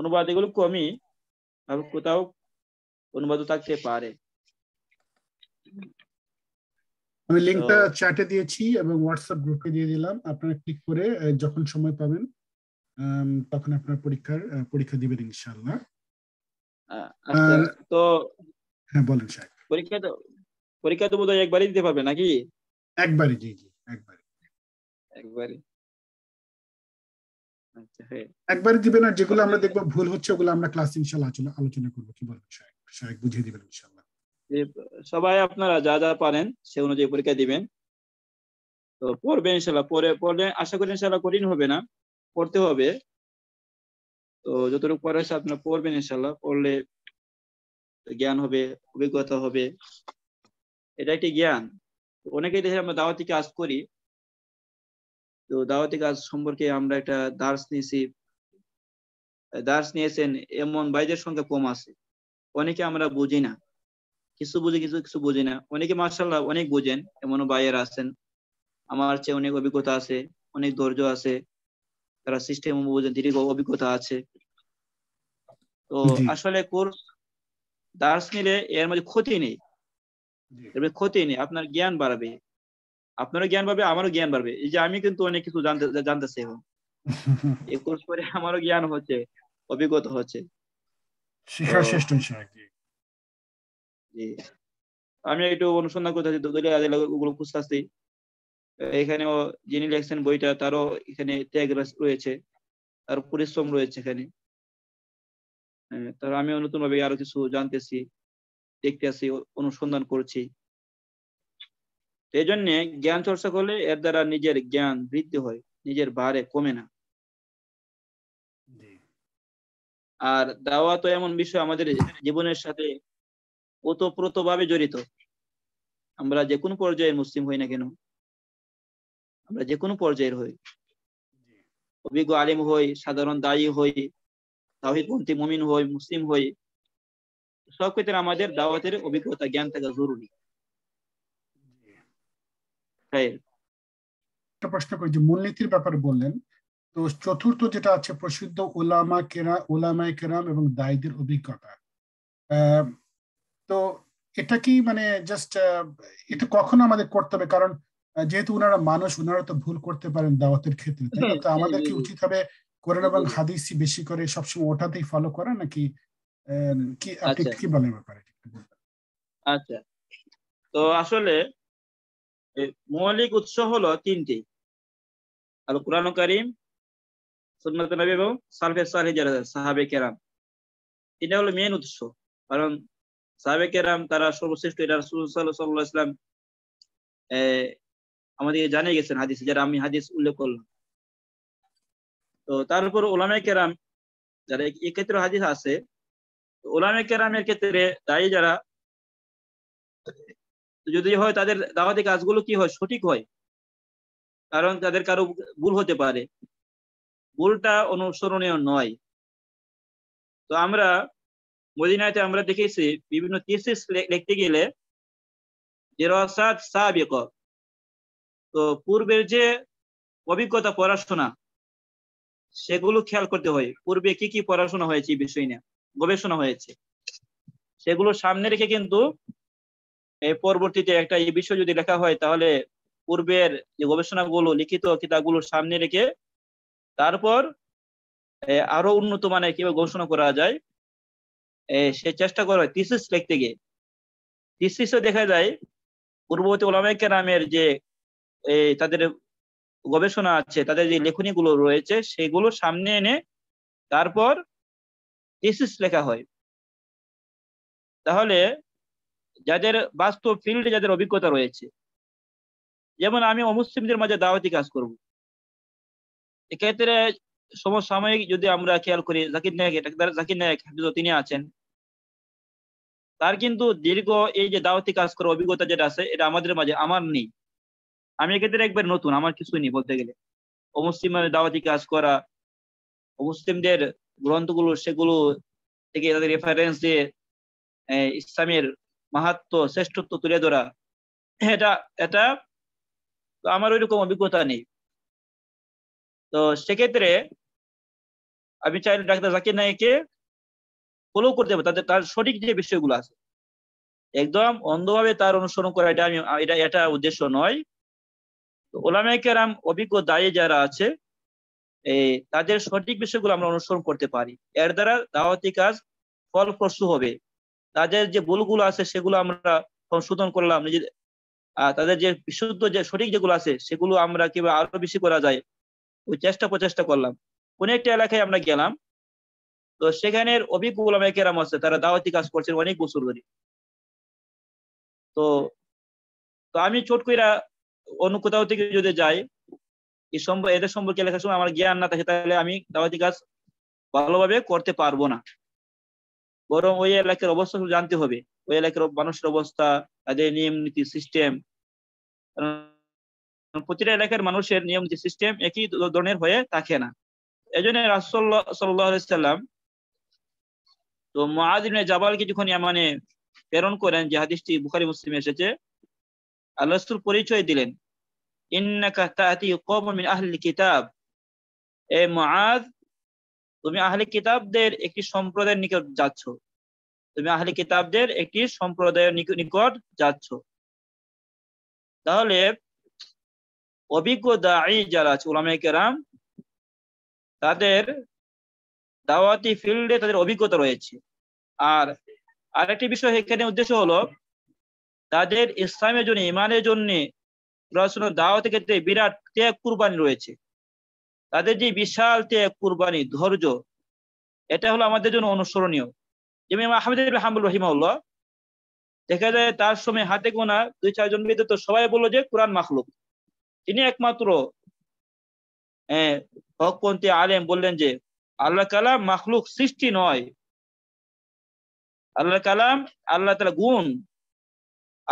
অনুবাদ এগুলো কমই তবে কোথাও অনুবাদও থাকতে পারে আমি লিঙ্কটা চ্যাটে দিয়েছি এবং হোয়াটসঅ্যাপ গ্রুপে দিয়ে দিলাম আপনারা ক্লিক করে যখন সময় পাবেন তখন আপনার পরীক্ষার পরীক্ষা দিবেন ইনশাআল্লাহ আচ্ছা, তো হ্যাঁ বলেন স্যার পরীক্ষা তো পরীক্ষা তো বোধহয় একবারই দিতে পারবে নাকি একবারই জি জি একবারই একবারই আচ্ছা, হ্যাঁ। একবারই দিবেন আর যেগুলো আমরা দেখবো ভুল হচ্ছে ওগুলো আমরা ক্লাস ইনশাআল্লাহ আলোচনা করবো কি বলবেন সাহেব সাহেব বুঝিয়ে দিবেন ইনশাআল্লাহ সবাই আপনারা যা যা পারেন সে অনুযায়ী পরীক্ষা দিবেন তো পড়বেন ইনশাআল্লাহ পরে পড়লে আশা করি ইনশাআল্লাহ কঠিন হবে না পড়তে হবে তো যতটুকু পড়া হয়েছে আপনারা পড়বেন ইনশাল্লাহ পড়লে জ্ঞান হবে অভিজ্ঞতা হবে এটা একটি জ্ঞান অনেকে দেখে আমরা দাওয়াতি কাজ করি তো দাওয়াতি কাজ সম্পর্কে আমরা একটা দার্স নিয়েছি দার্স নিয়েছেন এমন বাইদের সংখ্যা কম আছে অনেকে আমরা বুঝি না কিছু বুঝি কিছু কিছু বুঝি না অনেকে মার্শাল্লাহ অনেক বুঝেন এমনও বাইয়ের আছেন আমার চেয়ে অনেক অভিজ্ঞতা আছে অনেক ধৈর্য আছে তারা সিস্টেম বোঝেন দীর্ঘ অভিজ্ঞতা আছে তো আসলে কোর্স দার্স নিলে এর মধ্যে ক্ষতি নেই এর ক্ষতি নেই আপনার জ্ঞান বাড়বে আপনারও জ্ঞান বাড়বে আমারও জ্ঞান বাড়বে এই যে আমি কিন্তু অনেক কিছু জানতে জানতেছি এখন এই *laughs* কোর্স পরে আমারও জ্ঞান হচ্ছে অভিজ্ঞতা হচ্ছে শিখার শ্রেষ্ঠ আমি একটু অনুসন্ধান করতেছি ওগুলো খুঁজতেছি এখানেও যিনি লেখছেন বইটা তারও এখানে ত্যাগ রয়েছে তার পরিশ্রম রয়েছে এখানে হ্যাঁ, তার আমিও নতুন ভাবে আরো কিছু জানতেছি দেখতে আছি অনুসন্ধান করছি এই জন্য জ্ঞান চর্চা করলে এর দ্বারা নিজের জ্ঞান বৃদ্ধি হয় নিজের বারে কমে না আর দাওয়া তো এমন বিষয় আমাদের জীবনের সাথে ওতপ্রোত ভাবে জড়িত আমরা যে কোনো পর্যায়ে মুসলিম হই না কেন আমরা যে কোনো পর্যায়ের হই অভিজ্ঞ আলিম হই সাধারণ দায়ী হই তাহিদপন্থী মমিন হই মুসলিম হই সব ক্ষেত্রে আমাদের দাওয়াতের অভিজ্ঞতা জ্ঞান থাকা জরুরি হ্যাঁ। একটা প্রশ্ন করি যে মূলনীতির ব্যাপারে বললেন তো চতুর্থ যেটা আছে প্রসিদ্ধ ওলামা কেরা ওলামায় কেরাম এবং দায়ীদের অভিজ্ঞতা তো এটা কি মানে জাস্ট এটা কখন আমাদের করতে হবে কারণ যেহেতু ওনারা মানুষ ওনারা তো ভুল করতে পারেন দাওয়াতের ক্ষেত্রে তো হ্যাঁ, হ্যাঁ, আমাদের কি হ্যাঁ, উচিত হবে কোরআন এবং হাদিসই বেশি করে সবসময় ওটাতেই ফলো করা নাকি কি আপনি আচ্ছা। কি বলেন ব্যাপারে আচ্ছা তো আসলে মৌলিক উৎস হলো তিনটি আল কোরআন করিম সুন্নত নবী এবং সালফে সালহি যারা সাহাবে কেরাম এটা হলো মেন উৎস কারণ সাহাবে কেরাম তারা সর্বশ্রেষ্ঠ এটা রাসুল সাল্লাহ সাল্লাহ ইসলাম আমাদেরকে জানিয়ে গেছেন হাদিস যারা আমি হাদিস উল্লেখ করলাম তো তার উপর কেরাম যারা এক্ষেত্রে হাদিস আছে ওলামে কেরামের ক্ষেত্রে তাই যারা যদি হয় তাদের দাওয়াতি কাজগুলো কি হয় সঠিক হয় কারণ তাদের কারো ভুল হতে পারে ভুলটা অনুসরণীয় নয় তো আমরা মদিনাতে আমরা দেখেছি বিভিন্ন লিখতে গেলে জেরোসাদ সাবিক তো পূর্বের যে অভিজ্ঞতা পড়াশোনা সেগুলো খেয়াল করতে হয় পূর্বে কি কি পড়াশোনা হয়েছে এই বিষয় নিয়ে গবেষণা হয়েছে সেগুলো সামনে রেখে কিন্তু এই পরবর্তীতে একটা এই বিষয় যদি লেখা হয় তাহলে পূর্বের যে গবেষণাগুলো লিখিত কিতাবগুলো সামনে রেখে তারপর আরো উন্নত মানে কিভাবে গবেষণা করা যায় সে চেষ্টা করা হয় থিসিস লিখতে গিয়ে থিসিসও দেখা যায় পূর্ববর্তী ওলামাইকে নামের যে তাদের গবেষণা আছে তাদের যে লেখনীগুলো রয়েছে সেগুলো সামনে এনে তারপর থিসিস লেখা হয় তাহলে যাদের বাস্তব ফিল্ডে যাদের অভিজ্ঞতা রয়েছে যেমন আমি অমুসলিমদের মাঝে দাওয়াতি কাজ করব এক্ষেত্রে সমসাময়িক যদি আমরা খেয়াল করি জাকির নায়ক জাকির নায়ক তিনি আছেন তার কিন্তু দীর্ঘ এই যে দাওয়াতি কাজ করার অভিজ্ঞতা যেটা আছে এটা আমাদের মাঝে আমার নেই আমি এক্ষেত্রে একবার নতুন আমার কিছুই নেই বলতে গেলে অমুসলিমভাবে দাওয়াতি কাজ করা মুসলিমদের গ্রন্থগুলো সেগুলো থেকে তাদের রেফারেন্স দিয়ে ইসলামের মাহাত্ম শ্রেষ্ঠত্ব তুলে ধরা এটা এটা তো আমার ওইরকম অভিজ্ঞতা নেই তো সেক্ষেত্রে আমি চাইলে ডাক্তার জাকির নায়ককে ফলো করতে হবে তাদের তার সঠিক যে বিষয়গুলো আছে একদম অন্ধভাবে তার অনুসরণ করা এটা আমি এটা এটা উদ্দেশ্য নয় ওলামাইকেরাম অভিজ্ঞ দায়ী যারা আছে তাদের সঠিক বিষয়গুলো আমরা অনুসরণ করতে পারি এর দ্বারা দাওয়াতি কাজ ফলপ্রসূ হবে তাদের যে ভুলগুলো আছে সেগুলো আমরা সংশোধন করলাম নিজের তাদের যে বিশুদ্ধ যে সঠিক যেগুলো আছে সেগুলো আমরা কিভাবে আরো বেশি করা যায় ওই চেষ্টা প্রচেষ্টা করলাম কোন একটা এলাকায় আমরা গেলাম তো সেখানের অভিজ্ঞ ওলামাই আছে তারা দাওয়াতি কাজ করছেন অনেক বছর ধরে তো তো আমি চোট কইরা অন্য কোথাও থেকে যদি যাই এই সম্পর্কে এদের সম্পর্কে লেখার সময় আমার জ্ঞান না থাকে তাহলে আমি দাওয়াতি কাজ ভালোভাবে করতে পারবো না বরং ওই এলাকার অবস্থা জানতে হবে ওই এলাকার মানুষের অবস্থা তাদের নিয়ম নীতি সিস্টেম প্রতিটা এলাকার মানুষের নিয়ম নীতি সিস্টেম একই ধরনের হয়ে থাকে না এই জন্য রাসোল্লাহাম তো মহাদিনে জাবালকে যখন মানে প্রেরণ করেন যে হাদিসটি বুখারি মুসলিম এসেছে আল্লাহ পরিচয় দিলেন ইন্নাকা তাতি কওমুন মিন আহলি কিতাব এ মুআদ তুমি আহলি কিতাবদের একটি সম্প্রদায়ের নিকট যাচ্ছ তুমি আহলি কিতাবদের একটি সম্প্রদায়ের নিকট যাচ্ছ তাহলে অভিজ্ঞ দায়ী যারা আছে ওলামাইকেরাম তাদের দাওয়াতি ফিল্ডে তাদের অভিজ্ঞতা রয়েছে আর আরেকটি বিষয় এখানে উদ্দেশ্য হলো তাদের ইসলামের জন্য ইমানের জন্যে রসুলের দাওয়াতে ক্ষেত্রে বিরাট ত্যাগ কুরবানি রয়েছে তাদের যে বিশাল ত্যাগ কুরবানি ধৈর্য এটা হলো আমাদের জন্য অনুসরণীয় যেমন আহমেদ হামুল রহিমাউল্লাহ দেখা যায় তার সময় হাতে গোনা দুই চারজন তো সবাই বললো যে কোরআন মাখলুক তিনি একমাত্র হকপন্থী আলেম বললেন যে আল্লাহ কালাম মাখলুক সৃষ্টি নয় আল্লাহ কালাম আল্লাহ তালা গুণ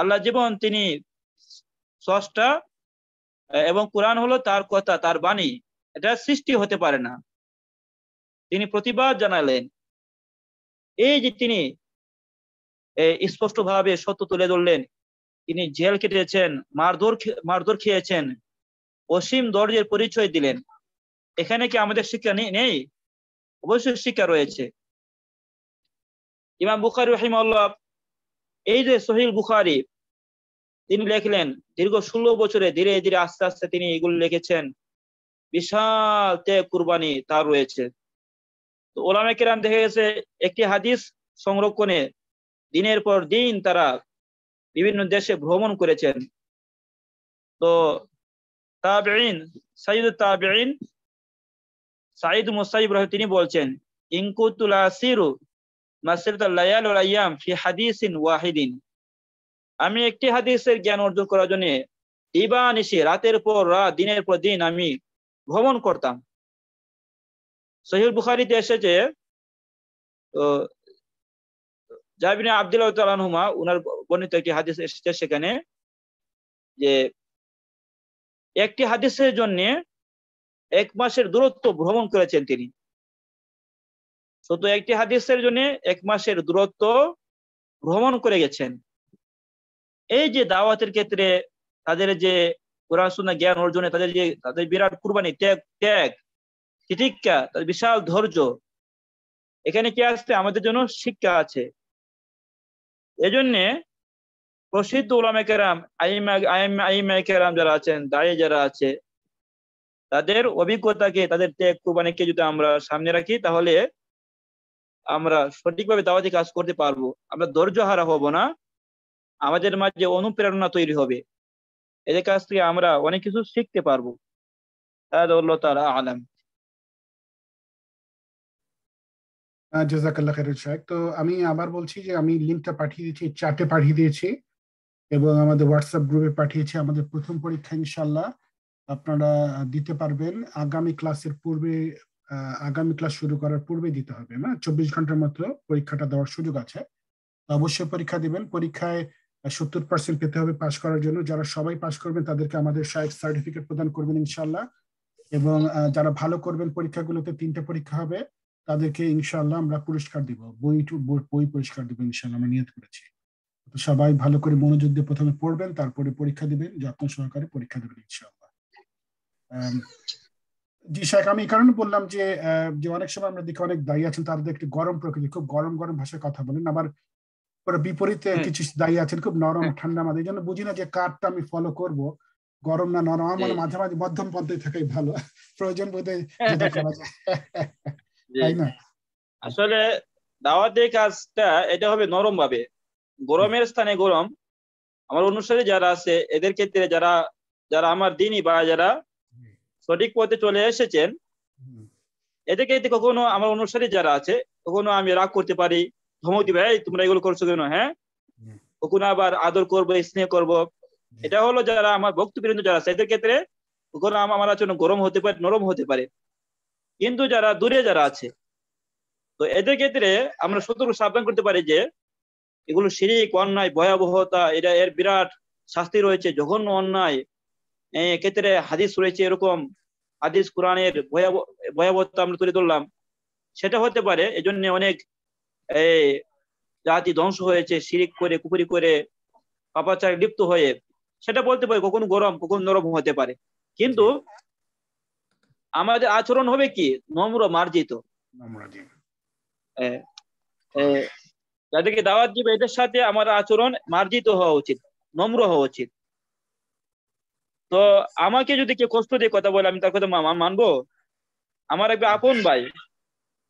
আল্লাহ জীবন তিনি সষ্টা এবং কোরআন হলো তার কথা তার বাণী এটা সৃষ্টি হতে পারে না তিনি প্রতিবাদ জানালেন এই যে তিনি স্পষ্টভাবে সত্য তুলে ধরলেন তিনি জেল কেটেছেন মারধর মারধর খেয়েছেন অসীম দরজের পরিচয় দিলেন এখানে কি আমাদের শিক্ষা নেই অবশ্যই শিক্ষা রয়েছে ইমাম বুখারি রহিম এই যে সহিল বুখারি তিনি লেখলেন দীর্ঘ ষোলো বছরে ধীরে ধীরে আস্তে আস্তে তিনি এগুলো লিখেছেন বিশাল ত্যাগ কুরবানি তার রয়েছে তো ওলামে কেরাম দেখে গেছে একটি হাদিস সংরক্ষণে দিনের পর দিন তারা বিভিন্ন দেশে ভ্রমণ করেছেন তো তাবেইন সাইদ তাবেইন সাইদ মুসাইব রহ তিনি বলছেন ইংকুতুল আসিরু মাসিরুল লায়াল ওয়াল ফি হাদিসিন ওয়াহিদিন আমি একটি হাদিসের জ্ঞান অর্জন করার জন্য দিবা নিশি রাতের পর রাত দিনের পর দিন আমি ভ্রমণ করতাম সহিল বুখারিতে এসেছে জাবিনে আবদুল্লাহ উনার বর্ণিত একটি হাদিস এসেছে সেখানে যে একটি হাদিসের জন্য এক মাসের দূরত্ব ভ্রমণ করেছেন তিনি শুধু একটি হাদিসের জন্য এক মাসের দূরত্ব ভ্রমণ করে গেছেন এই যে দাওয়াতের ক্ষেত্রে তাদের যে কোরআন জ্ঞান অর্জনে তাদের যে তাদের বিরাট কুরবানি ত্যাগ ত্যাগ তিতিক্ষা তাদের বিশাল ধৈর্য এখানে কি আসতে আমাদের জন্য শিক্ষা আছে এজন্যে প্রসিদ্ধ ওলামে কেরাম আইমাই কেরাম যারা আছেন দায়ে যারা আছে তাদের অভিজ্ঞতাকে তাদের ত্যাগ কুরবানিকে যদি আমরা সামনে রাখি তাহলে আমরা সঠিকভাবে দাওয়াতি কাজ করতে পারবো আমরা ধৈর্য হারা হব না আমাদের মাঝে অনুপ্রেরণা তৈরি হবে এদের কাছ থেকে আমরা অনেক কিছু শিখতে পারবো তারা আলাম জাজাকাল্লা খেরুল শাহেক তো আমি আবার বলছি যে আমি লিঙ্কটা পাঠিয়ে দিয়েছি চার্টে পাঠিয়ে দিয়েছি এবং আমাদের হোয়াটসঅ্যাপ গ্রুপে পাঠিয়েছি আমাদের প্রথম পরীক্ষা ইনশাল্লাহ আপনারা দিতে পারবেন আগামী ক্লাসের পূর্বে আগামী ক্লাস শুরু করার পূর্বে দিতে হবে না হ্যাঁ? চব্বিশ ঘন্টার মতো পরীক্ষাটা দেওয়ার সুযোগ আছে অবশ্যই পরীক্ষা দিবেন পরীক্ষায় সত্তর পার্সেন্ট পেতে হবে পাশ করার জন্য যারা সবাই পাশ করবেন তাদেরকে আমাদের শায়েক সার্টিফিকেট প্রদান করবেন ইনশাল্লাহ এবং যারা ভালো করবেন পরীক্ষাগুলোতে তিনটা পরীক্ষা হবে তাদেরকে ইনশাল্লাহ আমরা পুরস্কার দিব বই টু বই পুরস্কার দিব ইনশাল্লাহ আমরা নিয়ত করেছি সবাই ভালো করে মনোযোগ দিয়ে প্রথমে পড়বেন তারপরে পরীক্ষা দিবেন যত্ন সহকারে পরীক্ষা দেবেন ইনশাল্লাহ জি শেখ আমি এই কারণে বললাম যে যে অনেক সময় আমরা দেখি অনেক দায়ী আছেন তাদের একটি গরম প্রকৃতি খুব গরম গরম ভাষায় কথা বলেন আবার ওর বিপরীতে কিছু দাঁড়িয়ে আছেন খুব নরম ঠান্ডা মাঝে জন্য বুঝি না যে কারটা আমি ফলো করব গরম না নরম আমার মাঝে মাঝে মধ্যম পদ্ধতি থাকাই ভালো প্রয়োজন বোধে *laughs* তাই না আসলে দাওয়াতের কাজটা এটা হবে নরম ভাবে গরমের স্থানে গরম আমার অনুসারে যারা আছে এদের ক্ষেত্রে যারা যারা আমার দিনই বা যারা সঠিক পথে চলে এসেছেন এদেরকে কখনো আমার অনুসারী যারা আছে কখনো আমি রাগ করতে পারি ধমক দিবে তোমরা এগুলো করছো কেন হ্যাঁ কখনো আবার আদর করবো স্নেহ করব এটা হলো যারা আমার ভক্তবৃন্দ যারা আছে এদের ক্ষেত্রে কখনো আমার আচরণ গরম হতে পারে নরম হতে পারে কিন্তু যারা দূরে যারা আছে তো এদের ক্ষেত্রে আমরা সতর্ক সাবধান করতে পারি যে এগুলো শিরিক অন্যায় ভয়াবহতা এটা এর বিরাট শাস্তি রয়েছে জঘন্য অন্যায় ক্ষেত্রে হাদিস রয়েছে এরকম হাদিস কোরআনের ভয়াবহতা আমরা তুলে ধরলাম সেটা হতে পারে এজন্য অনেক এই জাতি ধ্বংস হয়েছে সিরিক করে কুপুরি করে পাপাচারে লিপ্ত হয়ে সেটা বলতে পারে কখনো গরম কখনো নরম হতে পারে কিন্তু আমাদের আচরণ হবে কি নম্র মার্জিত যাদেরকে দাওয়াত দিবে এদের সাথে আমার আচরণ মার্জিত হওয়া উচিত নম্র হওয়া উচিত তো আমাকে যদি কেউ কষ্ট দিয়ে কথা বলে আমি তার কথা মানবো আমার একটা আপন ভাই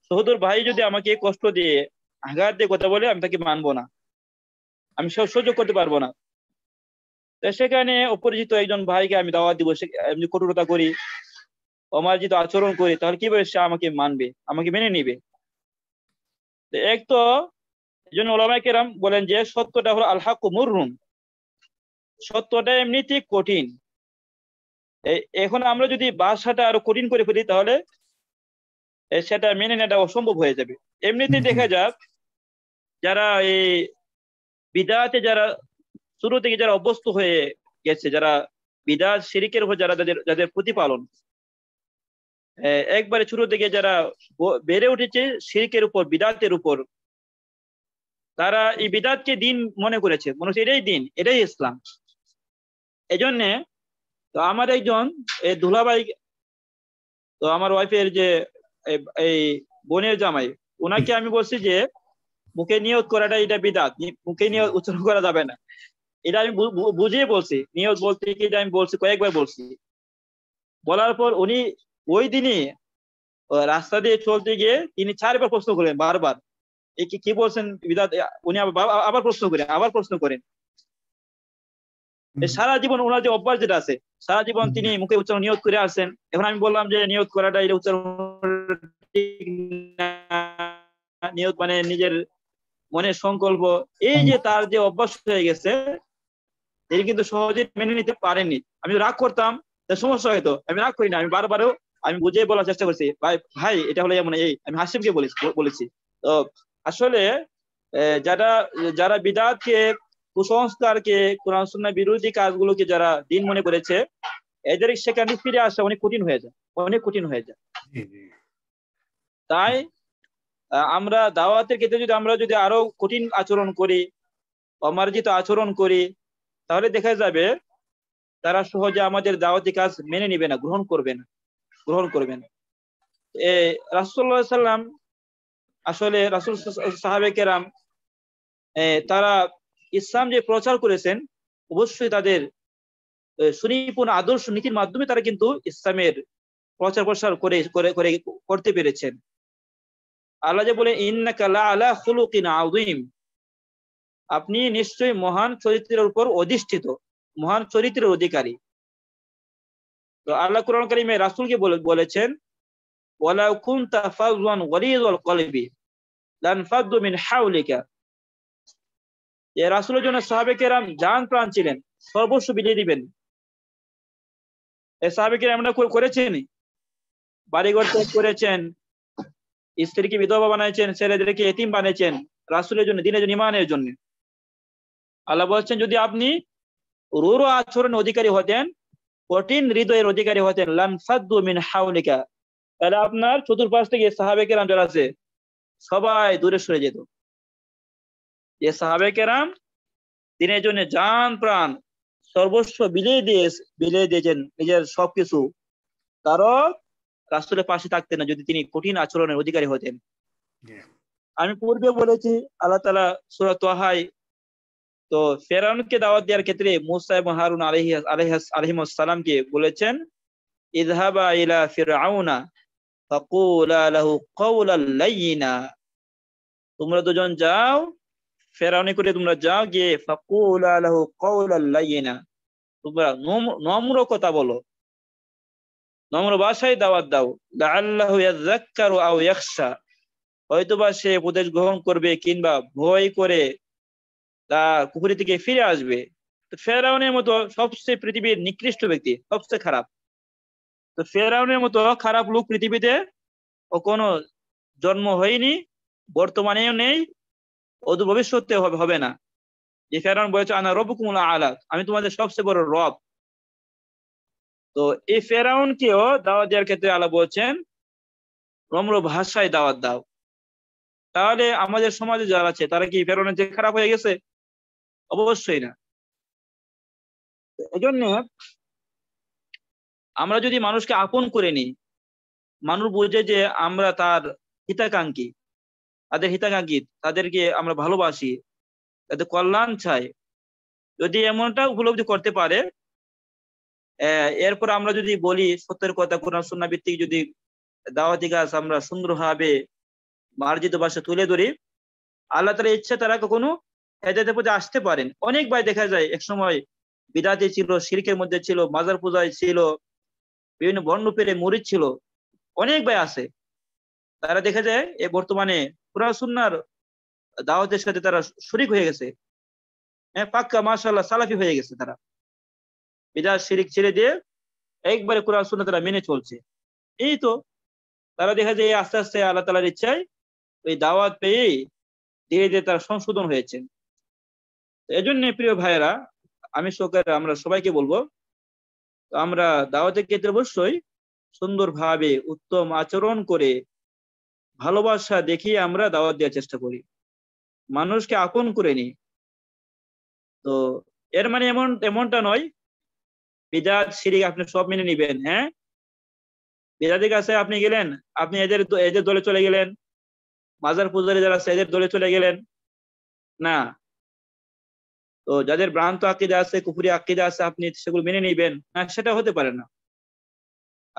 সহদুর ভাই যদি আমাকে কষ্ট দিয়ে আঘাত দিয়ে কথা বলে আমি তাকে মানবো না আমি সহ্য করতে পারবো না সেখানে অপরিচিত একজন ভাইকে আমি দাওয়াত দিব আমি কঠোরতা করি অমার্জিত আচরণ করি তাহলে কিভাবে সে আমাকে মানবে আমাকে মেনে নিবে এক তো এই ওলামাই কেরাম বলেন যে সত্যটা হলো আল্লাহ রুম সত্যটা এমনিতে কঠিন এখন আমরা যদি বাসাটা আরো কঠিন করে ফেলি তাহলে সেটা মেনে নেওয়াটা অসম্ভব হয়ে যাবে এমনিতে দেখা যাক যারা এই বিদাতে যারা শুরু থেকে যারা অভ্যস্ত হয়ে গেছে যারা বিদা শিরিকের উপর যারা যাদের যাদের প্রতিপালন একবারে শুরু থেকে যারা বেড়ে উঠেছে শিরিকের উপর বিদাতের উপর তারা এই বিদাতকে দিন মনে করেছে মনে হচ্ছে এটাই দিন এটাই ইসলাম এজন্যে তো আমার একজন এই দুলাভাই তো আমার ওয়াইফের যে এই বোনের জামাই ওনাকে আমি বলছি যে মুখে নিয়োগ করাটা এটা বিদাত মুখে নিয়োগ উচ্চারণ করা যাবে না এটা আমি বুঝিয়ে বলছি নিয়োগ বলতে কি এটা আমি বলছি কয়েকবার বলছি বলার পর উনি ওই দিনই রাস্তা দিয়ে চলতে গিয়ে তিনি চারবার প্রশ্ন করেন বারবার কি বলছেন বিদাত উনি আবার প্রশ্ন করেন আবার প্রশ্ন করেন সারা জীবন ওনার যে অভ্যাস যেটা আছে সারা জীবন তিনি মুখে উচ্চারণ নিয়োগ করে আসেন এখন আমি বললাম যে নিয়োগ করাটা এটা উচ্চারণ নিয়োগ মানে নিজের মনের সংকল্প এই যে তার যে অভ্যাস হয়ে গেছে তিনি কিন্তু সহজে মেনে নিতে পারেনি আমি রাগ করতাম সমস্যা হয়তো আমি রাগ করি না আমি বারবারও আমি বুঝে বলার চেষ্টা করছি ভাই ভাই এটা হলো যেমন এই আমি হাসিমকে বলেছি বলেছি তো আসলে যারা যারা বিদাতকে কুসংস্কারকে কোরআন সুন্নাহ বিরোধী কাজগুলোকে যারা দিন মনে করেছে এদের সেখানে ফিরে আসা অনেক কঠিন হয়ে যায় অনেক কঠিন হয়ে যায় তাই আমরা দাওয়াতের ক্ষেত্রে যদি আমরা যদি আরো কঠিন আচরণ করি অমার্জিত আচরণ করি তাহলে দেখা যাবে তারা সহজে আমাদের দাওয়াতি কাজ মেনে নিবে না গ্রহণ করবে না গ্রহণ করবে না রাসুল্লাহ সাল্লাম আসলে রাসুল সাহাবে কেরাম তারা ইসলাম যে প্রচার করেছেন অবশ্যই তাদের সুনিপুণ আদর্শ নীতির মাধ্যমে তারা কিন্তু ইসলামের প্রচার প্রসার করে করতে পেরেছেন আল্লাহ যে বলে আলা আপনি নিশ্চয়ই মহান চরিত্রের উপর অধিষ্ঠিত মহান চরিত্রের অধিকারী তো আল্লাহ কুরআন কারিমে রাসুলকে বলেছেন ওয়ালাউ কুনতা ফাযওয়ান গলিজুল কলবি ফাদু মিন হাওলিকা এ রাসূলের জন্য সাহাবী কেরাম জান প্রাণ ছিলেন সর্বস্ব বিলিয়ে দিবেন এ সাহাবে কেরাম কোনো করেছেন বাড়িঘর ত্যাগ করেছেন স্ত্রীকে বিধবা বানিয়েছেন ছেলেদেরকে এতিম বানিয়েছেন রাসুলের জন্য দিনের জন্য ইমানের জন্য আল্লাহ বলছেন যদি আপনি রুর আচরণ অধিকারী হতেন কঠিন হৃদয়ের অধিকারী হতেন লানসাদ্দু মিন হাউলিকা তাহলে আপনার চতুর্পাশ থেকে সাহাবেকের রাম যারা আছে সবাই দূরে সরে যেত যে সাহাবেকেরাম দিনের জন্য যান প্রাণ সর্বস্ব বিলিয়ে দিয়ে বিলিয়ে দিয়েছেন নিজের সবকিছু কারণ রাসুলের পাশে থাকতেন না যদি তিনি কঠিন আচরণের অধিকারী হতেন আমি পূর্বে বলেছি আল্লাহ তালা সুরা তোহাই তো ফেরানকে দাওয়াত দেওয়ার ক্ষেত্রে মুসাইব হারুন আলহি আলহাস আলহিমসালামকে বলেছেন ইজহাবা ইলা ফিরাউনা তোমরা দুজন যাও ফেরাউনি করে তোমরা যাও গিয়ে ফকুল আলহ কাওলাল তোমরা নম্র কথা বলো নম্র বাসায় দাওয়াত দাও আল্লাহ ইয়াজ্জাক্কারু হয়তোবা সে উপদেশ গ্রহণ করবে কিংবা ভয় করে তা কুকুরি থেকে ফিরে আসবে তো ফেরাউনের মতো সবচেয়ে পৃথিবীর নিকৃষ্ট ব্যক্তি সবচেয়ে খারাপ তো ফেরাউনের মতো খারাপ লোক পৃথিবীতে ও কোনো জন্ম হয়নি বর্তমানেও নেই তো ভবিষ্যতে হবে না যে ফেরাউন বলেছে আনা রব কুমুলা আলাদ আমি তোমাদের সবচেয়ে বড় রব তো এই ফেরাউন কেও দাওয়াত দেওয়ার ক্ষেত্রে আলাপ বলছেন রম্র ভাষায় দাওয়াত দাও তাহলে আমাদের সমাজে যারা আছে তারা কি ফেরাউনের যে খারাপ হয়ে গেছে অবশ্যই না এজন্য আমরা যদি মানুষকে আপন করে নিই মানুষ বুঝে যে আমরা তার হিতাকাঙ্ক্ষী তাদের হিতাকাঙ্ক্ষী তাদেরকে আমরা ভালোবাসি তাদের কল্যাণ চাই যদি এমনটা উপলব্ধি করতে পারে এরপর আমরা যদি বলি সত্যের কথা কোরআন সুন্না ভিত্তিক যদি দাওয়াতি গাছ আমরা সুন্দরভাবে মার্জিত ভাষা তুলে ধরি আল্লাহ তালা ইচ্ছে তারা কখনো হেদায়তের প্রতি আসতে পারেন অনেক ভাই দেখা যায় এক সময় বিদাতে ছিল শিরকের মধ্যে ছিল মাজার পূজায় ছিল বিভিন্ন বর্ণ পেরে মরিচ ছিল অনেক ভাই আছে তারা দেখা যায় এ বর্তমানে কোরআন সুন্নার দাওয়াতের সাথে তারা শরিক হয়ে গেছে হ্যাঁ পাক্কা মাসাল্লাহ সালাফি হয়ে গেছে তারা বিদার শিরিক ছেড়ে দিয়ে একবারে কোরআন শুনে তারা মেনে চলছে এই তো তারা দেখা যায় আস্তে আস্তে আল্লাহ তালার ইচ্ছায় ওই দাওয়াত পেয়ে ধীরে ধীরে তারা সংশোধন হয়েছেন এজন্য প্রিয় ভাইয়েরা আমি সরকার আমরা সবাইকে বলবো আমরা দাওয়াতের ক্ষেত্রে অবশ্যই সুন্দরভাবে উত্তম আচরণ করে ভালোবাসা দেখিয়ে আমরা দাওয়াত দেওয়ার চেষ্টা করি মানুষকে আপন করে নি তো এর মানে এমন এমনটা নয় বেদাত সিরিক আপনি সব মেনে নিবেন হ্যাঁ বেদাতের কাছে আপনি গেলেন আপনি এদের এদের দলে চলে গেলেন মাজার পূজারি যারা আছে এদের দলে চলে গেলেন না তো যাদের ভ্রান্ত আকিদা আছে কুপুরি আকিদা আছে আপনি সেগুলো মেনে নিবেন না সেটা হতে পারে না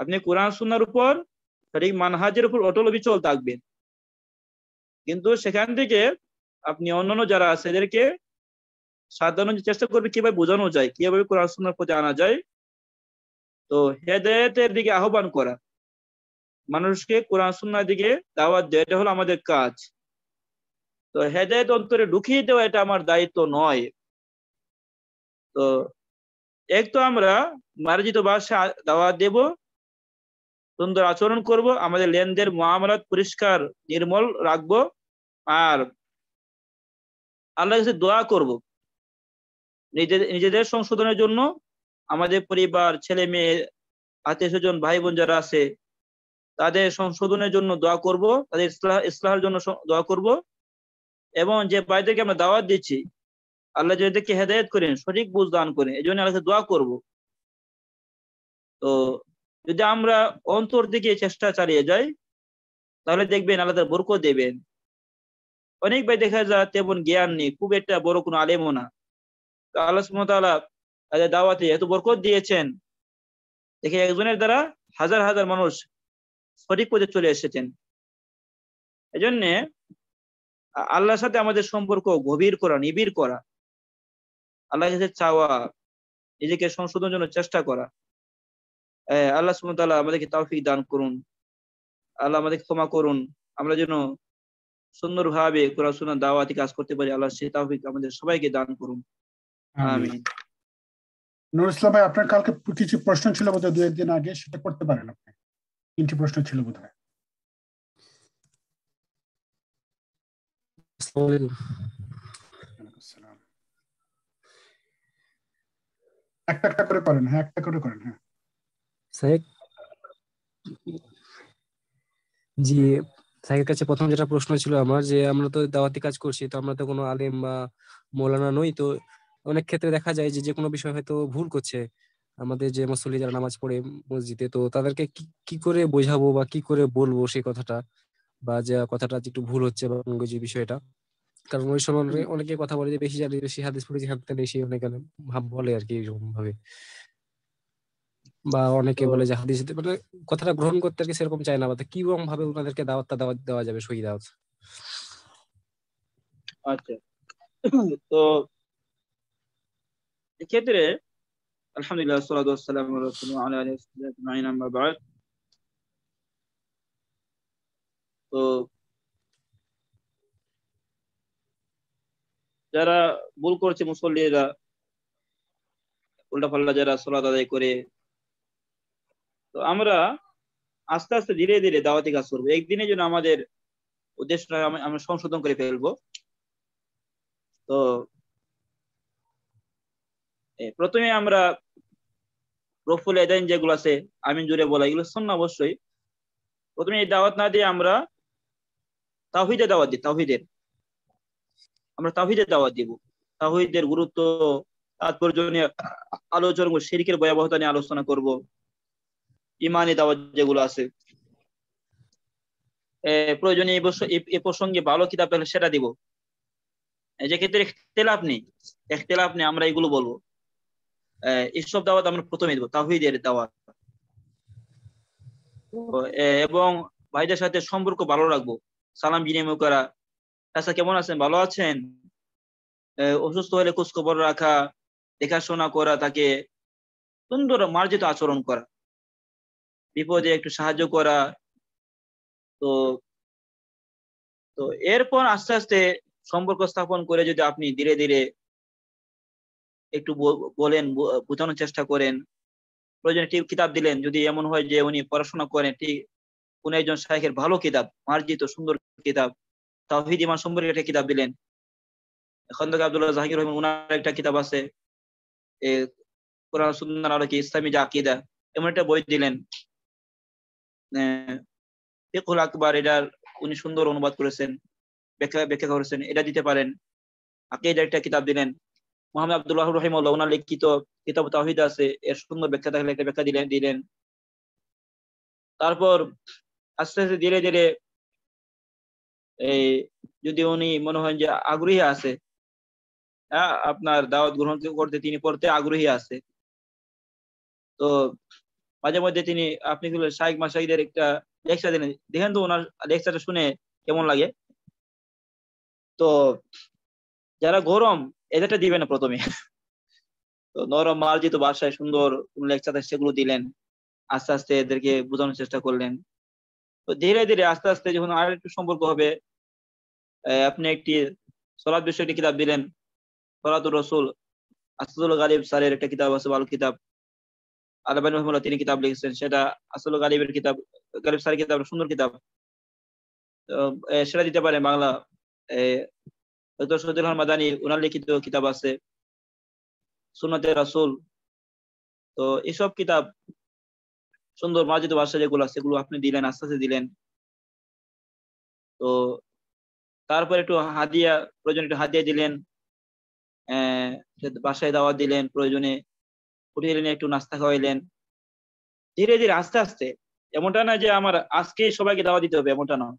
আপনি কোরআন শুনার উপর সঠিক মানহাজের উপর অটল অবিচল থাকবেন কিন্তু সেখান থেকে আপনি অন্যান্য যারা আছে এদেরকে সাধারণ চেষ্টা করবে কিভাবে বোঝানো যায় কিভাবে কোরআন সুন্নার প্রতি আনা যায় তো হেদায়তের দিকে আহ্বান করা মানুষকে কোরআন সুন্নার দিকে দাওয়াত দেওয়া এটা হলো আমাদের কাজ তো হেদায়ত অন্তরে ঢুকিয়ে দেওয়া এটা আমার দায়িত্ব নয় তো এক তো আমরা মার্জিত ভাষা দাওয়াত দেব সুন্দর আচরণ করব আমাদের লেনদেন মহামারাত পরিষ্কার নির্মল রাখবো আর আল্লাহ দোয়া করবো নিজেদের সংশোধনের জন্য আমাদের পরিবার ছেলে মেয়ে আত্মীয় স্বজন ভাই বোন যারা আছে তাদের সংশোধনের জন্য দোয়া করব তাদের ইসলাহ ইসলাহের জন্য দোয়া করব এবং যে বাড়িতে আমরা দাওয়াত দিচ্ছি আল্লাহ কে হেদায়ত করেন সঠিক বুঝ দান করেন এই জন্য আল্লাহকে দোয়া করব তো যদি আমরা অন্তর দিকে চেষ্টা চালিয়ে যাই তাহলে দেখবেন আল্লাহ বরকো দেবেন অনেক ভাই দেখা যায় তেমন জ্ঞান নেই খুব একটা বড় কোনো আলেমও না আল্লাহ সুমতালা দাওয়াতে এত বরকত দিয়েছেন দেখে একজনের দ্বারা হাজার হাজার মানুষ সঠিক পথে চলে এসেছেন এই জন্যে আল্লাহর সাথে আমাদের সম্পর্ক গভীর করা নিবিড় করা আল্লাহ কাছে চাওয়া নিজেকে সংশোধনের জন্য চেষ্টা করা আল্লাহ সুমতাল্লাহ আমাদেরকে তাওফিক দান করুন আল্লাহ আমাদেরকে ক্ষমা করুন আমরা যেন সুন্দরভাবে কোরআন সুন্দর দাওয়াতি কাজ করতে পারি আল্লাহ সে তাওফিক আমাদের সবাইকে দান করুন ভাই আপনার কালকে কিছু প্রশ্ন ছিল দু একদিন আগে সেটা করতে পারেন আপনি তিনটি প্রশ্ন ছিল একটা একটা করেন হ্যাঁ একটা করে করেন হ্যাঁ জি সাহেবের কাছে প্রথম যেটা প্রশ্ন ছিল আমার যে আমরা তো দাওয়াতি কাজ করছি তো আমরা তো কোনো আলেম বা মৌলানা নই তো অনেক ক্ষেত্রে দেখা যায় যে যে কোনো বিষয় হয়তো ভুল করছে আমাদের যে মুসল্লি যারা নামাজ পড়ে মসজিদে তো তাদেরকে কি করে বোঝাবো বা কি করে বলবো সেই কথাটা বা যে কথাটা একটু ভুল হচ্ছে বা যে বিষয়টা কারণ ওই সময় অনেকে কথা বলে যে বেশি জানি বেশি হাদিস পড়ে হাতে নেই সেই অনেক বলে আর কি এরকম ভাবে বা অনেকে বলে যে হাদিস মানে কথাটা গ্রহণ করতে আর কি সেরকম চায় না বা কি রকম ভাবে ওনাদেরকে দাওয়াতটা দাওয়াত দেওয়া যাবে সহি দাওয়াত আচ্ছা তো এক্ষেত্রে আলহামদুলিল্লাহ তো যারা ভুল করছে মুসল্লিরা উল্টা পাল্টা যারা সোলাদ আদায় করে তো আমরা আস্তে আস্তে ধীরে ধীরে দাওয়াতি কাজ করবো একদিনে যেন আমাদের উদ্দেশ্যটা আমরা সংশোধন করে ফেলবো তো প্রথমে আমরা রফুল এদাইন যেগুলো আছে আমিন জুড়ে বলা এগুলো শোন না অবশ্যই প্রথমে এই দাওয়াত না দিয়ে আমরা তাহিদে দাওয়াত দিই তাহিদের আমরা তাহিদে দাওয়াত দিব তাহিদের গুরুত্ব তাৎপর্য নিয়ে আলোচনা করবো ভয়াবহতা নিয়ে আলোচনা করব ইমানি দাওয়াত যেগুলো আছে প্রয়োজনে এ প্রসঙ্গে ভালো কিতাব পেলে সেটা দিব যে ক্ষেত্রে এখতেলাফ নেই এখতেলাফ নেই আমরা এগুলো বলবো এসব দাওয়াত আমরা প্রথমে দেবো তাহিদের দাওয়াত এবং ভাইদের সাথে সম্পর্ক ভালো রাখবো সালাম বিনিময় করা আচ্ছা কেমন আছেন ভালো আছেন অসুস্থ হলে খোঁজ খবর রাখা দেখাশোনা করা তাকে সুন্দর মার্জিত আচরণ করা বিপদে একটু সাহায্য করা তো তো এরপর আস্তে আস্তে সম্পর্ক স্থাপন করে যদি আপনি ধীরে ধীরে একটু বলেন বোঝানোর চেষ্টা করেন প্রয়োজনে ঠিক কিতাব দিলেন যদি এমন হয় যে উনি পড়াশোনা করেন ঠিক কোন একজন শাহের ভালো কিতাব মার্জিত সুন্দর কিতাব তাহিদ ইমান সম্পর্কে একটা কিতাব দিলেন খন্দক আবদুল্লাহ জাহির রহমান উনার একটা কিতাব আছে কোরআন সুন্দর আর ইসলামী যে আকিদা এমন একটা বই দিলেন ফিকুল আকবর এটার উনি সুন্দর অনুবাদ করেছেন ব্যাখ্যা ব্যাখ্যা করেছেন এটা দিতে পারেন আকিদা একটা কিতাব দিলেন মোহাম্মদ আব্দুল্লাহ রহিম ওনার লিখিত কিতাব তাহিদ আছে এর সুন্দর ব্যাখ্যা থাকলে একটা ব্যাখ্যা দিলেন দিলেন তারপর আস্তে আস্তে ধীরে ধীরে এই যদি উনি মনে হয় যে আগ্রহী আছে হ্যাঁ আপনার দাওয়াত গ্রহণ করতে তিনি পড়তে আগ্রহী আছে তো মাঝে মধ্যে তিনি আপনি মা মাসাইদের একটা লেকচার দিলেন দেখেন তো ওনার লেকচারটা শুনে কেমন লাগে তো যারা গরম এদেরটা দিবে না প্রথমে তো নরম মার্জিত বাসায় সুন্দর লেকচার সেগুলো দিলেন আস্তে আস্তে এদেরকে বোঝানোর চেষ্টা করলেন তো ধীরে ধীরে আস্তে আস্তে যখন আর একটু সম্পর্ক হবে আপনি একটি সলাদ বিষয় একটি কিতাব দিলেন সলাতুর রসুল আসাদুল গালিব স্যারের একটা কিতাব আছে ভালো কিতাব আলবানি রহমুল্লাহ তিনি কিতাব লিখেছেন সেটা আসল গালিবের কিতাব গালিব স্যারের কিতাব সুন্দর কিতাব সেটা দিতে পারেন বাংলা সৈদুল মাদানি ওনার লিখিত কিতাব আছে সুনতে রাসুল তো এসব কিতাব সুন্দর মার্জিত ভাষা যেগুলো সেগুলো আপনি দিলেন আস্তে আস্তে দিলেন তো তারপর একটু হাদিয়া প্রয়োজনে একটু হাদিয়া দিলেন বাসায় দাওয়া দিলেন প্রয়োজনে উঠিয়ে নিয়ে একটু নাস্তা খাওয়াইলেন ধীরে ধীরে আস্তে আস্তে এমনটা না যে আমার আজকে সবাইকে দাওয়া দিতে হবে এমনটা নয়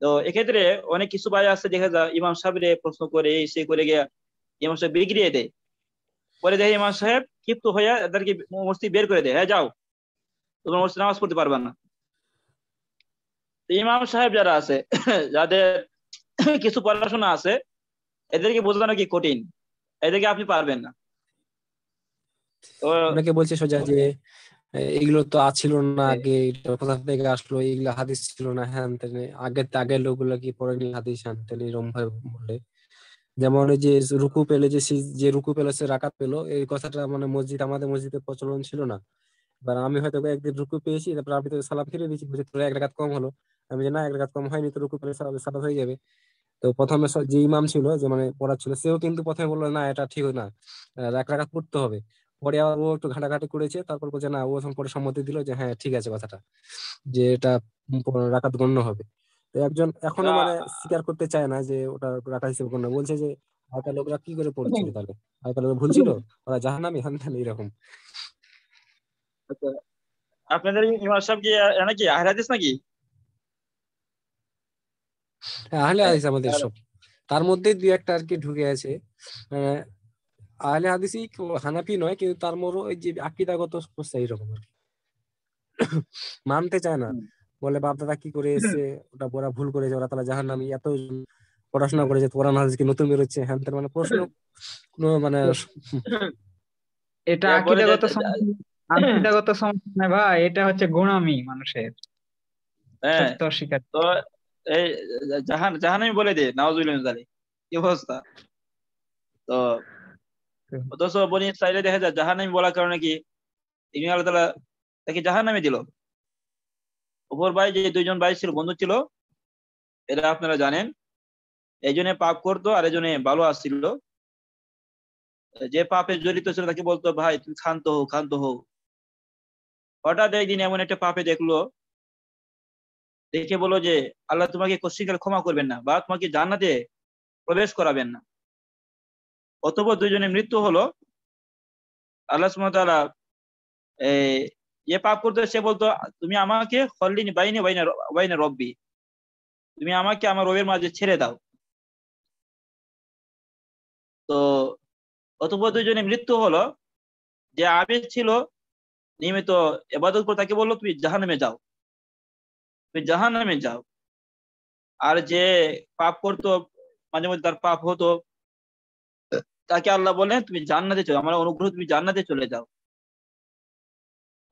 তো এক্ষেত্রে অনেক কিছু ভাই আছে দেখা যায় ইমাম সাহেব প্রশ্ন করে এই সে করে গিয়া ইমাম সাহেব বিগড়িয়ে দেয় পরে দেখে ইমাম সাহেব ক্ষিপ্ত হইয়া এদেরকে মসজিদ বের করে দেয় হ্যাঁ যাও তোমার মসজিদ নামাজ পড়তে পারবা না ইমাম সাহেব যারা আছে *coughs* যাদের *coughs* কিছু পড়াশোনা আছে এদেরকে বোঝানো কি কঠিন এদেরকে আপনি পারবেন না বলছে সোজা যে এগুলো তো আছিল না হ্যাঁ। আগে কোথা থেকে আসলো এইগুলো হাদিস ছিল না হ্যান তেন আগে আগের লোকগুলো কি পরে নিয়ে হাদিস হ্যান তেন এরম ভাবে বলে যেমন যে রুকু পেলে যে যে রুকু পেলে সে রাকাত পেলো এই কথাটা মানে মসজিদ আমাদের মসজিদে প্রচলন ছিল না এবার আমি হয়তো একদিন রুকু পেয়েছি তারপর আমি তো সালাম ফিরে দিয়েছি বুঝে তোর এক রাকাত কম হলো আমি যে না এক রাকাত কম হয়নি তো রুকু পেলে সালাত হয়ে যাবে তো প্রথমে যে ইমাম ছিল যে মানে পড়াচ্ছিল সেও কিন্তু প্রথমে বললো না এটা ঠিক না এক রাকাত পড়তে হবে পরে আবার ও একটু ঘাটাঘাটি করেছে তারপর বলছে না ও পরে সম্মতি দিল যে হ্যাঁ ঠিক আছে কথাটা যে এটা রাখাত গণ্য হবে তো একজন এখনো মানে স্বীকার করতে চায় না যে ওটা রাখা হিসেবে গণ্য বলছে যে আগেকার লোকরা কি করে পড়ছিল তাহলে আগেকার লোক ভুল ছিল ওরা জাহান্নামি হন তাহলে এরকম আচ্ছা। আপনাদের ইমাম সাহেব কি নাকি আহলে নাকি হ্যাঁ, আহলে হ্যাঁ, আমাদের সব তার মধ্যে দুই একটা আর কি ঢুকে আছে আহলে হাদিসি হানাফি নয় কিন্তু তার মরো ওই যে আকিদাগত সমস্যা এইরকম আর *coughs* মানতে চায় না বলে বাপ দাদা কি করে এসে *coughs* ওটা বড় ভুল করেছে ওরা তারা জাহান নামে এত পড়াশোনা করেছে কোরআন হাদিস কি নতুন বেরোচ্ছে হ্যান তার মানে প্রশ্ন *coughs* কোনো মানে এটা আকিদাগত আকিদাগত সমস্যা না ভাই এটা হচ্ছে গোনামি মানুষের হ্যাঁ তো এই জাহান জাহানামি বলে দে নাওজুল কি অবস্থা তো অথচ বনি ইসরায়েলে দেখা যায় বলার কারণে কি ইমি আল্লাহ তাকে দিল ভাই যে দুইজন ভাই ছিল বন্ধু ছিল এরা আপনারা জানেন একজনে পাপ করতো আর একজনে ভালো আসছিল যে পাপে জড়িত ছিল তাকে বলতো ভাই তুমি ক্ষান্ত হো ক্ষান্ত হো হঠাৎ একদিন এমন একটা পাপে দেখলো দেখে বলো যে আল্লাহ তোমাকে কশিকাল ক্ষমা করবেন না বা তোমাকে জান্নাতে প্রবেশ করাবেন না অতপর দুইজনের মৃত্যু হলো আল্লাহ সুমতলা পাপ করতো সে বলতো তুমি আমাকে হল্লিনি বাইনে বাইনে রব্বি তুমি আমাকে আমার রবির মাঝে ছেড়ে দাও তো অতপর দুইজনে মৃত্যু হলো যে আবেদ ছিল নিয়মিত এবাদত করে তাকে বললো তুমি নামে যাও তুমি নামে যাও আর যে পাপ করতো মাঝে মধ্যে তার পাপ হতো তাকে আল্লাহ বলেন তুমি জান্নাতে চলে আমার অনুগ্রহ তুমি জান্নাতে চলে যাও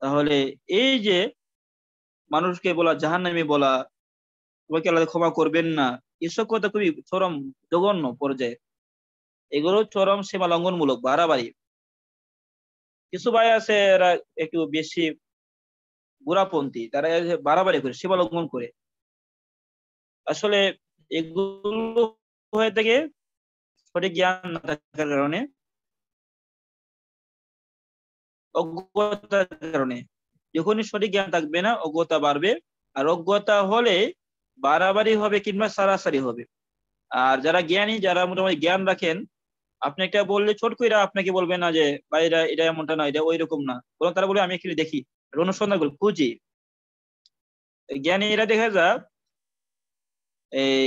তাহলে এই যে মানুষকে বলা জাহান্নামি বলা তোমাকে আল্লাহ ক্ষমা করবেন না এসব কথা খুবই চরম জঘন্য পর্যায়ে এগুলো চরম সীমা লঙ্ঘনমূলক বাড়াবাড়ি কিছু ভাই আছে এরা একটু বেশি বুড়াপন্থী তারা বাড়াবাড়ি করে সীমা লঙ্ঘন করে আসলে এগুলো হয়ে থাকে সঠিক জ্ঞান না থাকার কারণে অজ্ঞতার কারণে যখনই সঠিক জ্ঞান থাকবে না অজ্ঞতা বাড়বে আর অজ্ঞতা হলে বাড়াবাড়ি হবে কিংবা সারাসারি হবে আর যারা জ্ঞানী যারা মোটামুটি জ্ঞান রাখেন আপনি একটা বললে ছোট করে আপনাকে বলবে না যে বাইরা এটা এমনটা না এটা ওই রকম না বরং তারা বলে আমি এখানে দেখি অনুসন্ধান করি খুঁজি জ্ঞানীরা দেখা যাক এই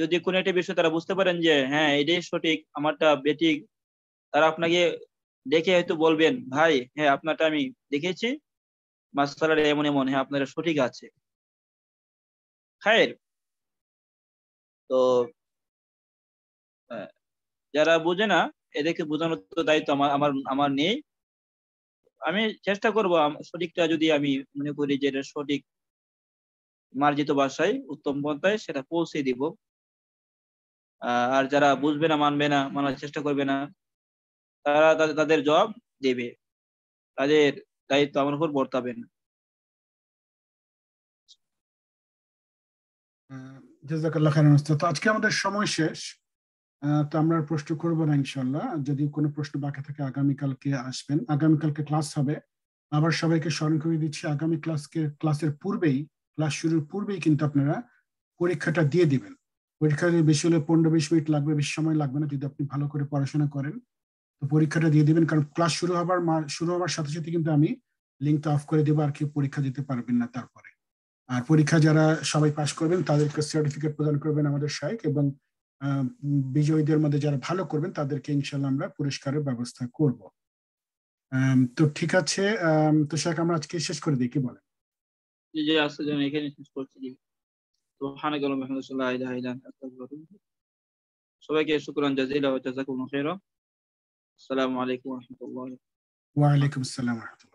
যদি কোনো একটা বিষয় তারা বুঝতে পারেন যে হ্যাঁ এটাই সঠিক আমারটা বেঠিক তারা আপনাকে দেখে হয়তো বলবেন ভাই হ্যাঁ আপনারটা আমি দেখেছি মাস্টার এমন এমন হ্যাঁ আপনারা সঠিক আছে খায়ের তো যারা বোঝে না এদেরকে বোঝানোর তো দায়িত্ব আমার আমার আমার নেই আমি চেষ্টা করব সঠিকটা যদি আমি মনে করি যে এটা সঠিক মার্জিত ভাষায় উত্তম পন্থায় সেটা পৌঁছে দিব আর যারা বুঝবে না মানবে না মানার চেষ্টা করবে না তারা তাদের জব দেবে তাদের দায়িত্ব আমার উপর বর্তাবে না আজকে আমাদের সময় শেষ তো আমরা প্রশ্ন করবো না ইনশাল্লাহ যদি কোনো প্রশ্ন বাকি থাকে আগামীকালকে আসবেন আগামীকালকে ক্লাস হবে আবার সবাইকে স্মরণ করে দিচ্ছি আগামী ক্লাসকে ক্লাসের পূর্বেই ক্লাস শুরুর পূর্বেই কিন্তু আপনারা পরীক্ষাটা দিয়ে দিবেন পরীক্ষাটা বেশি হলে পনেরো বিশ মিনিট লাগবে বেশি সময় লাগবে না যদি আপনি ভালো করে পড়াশোনা করেন তো পরীক্ষাটা দিয়ে দেবেন কারণ ক্লাস শুরু হবার শুরু হবার সাথে সাথে কিন্তু আমি লিঙ্কটা অফ করে দেবো আর কেউ পরীক্ষা দিতে পারবেন না তারপরে আর পরীক্ষা যারা সবাই পাশ করবেন তাদেরকে সার্টিফিকেট প্রদান করবেন আমাদের শায়েক এবং বিজয়ীদের মধ্যে যারা ভালো করবেন তাদেরকে ইনশাল্লাহ আমরা পুরস্কারের ব্যবস্থা করব তো ঠিক আছে তো শায়েক আমরা আজকে শেষ করে দিই কি বলেন জি জি আসলে এখানে শেষ করছি سبحانك اللهم وبحمدك لا اله الا انت استغفرك سبحانك شكرا جزيلا وجزاكم خيرا السلام عليكم ورحمه الله وعليكم السلام ورحمه الله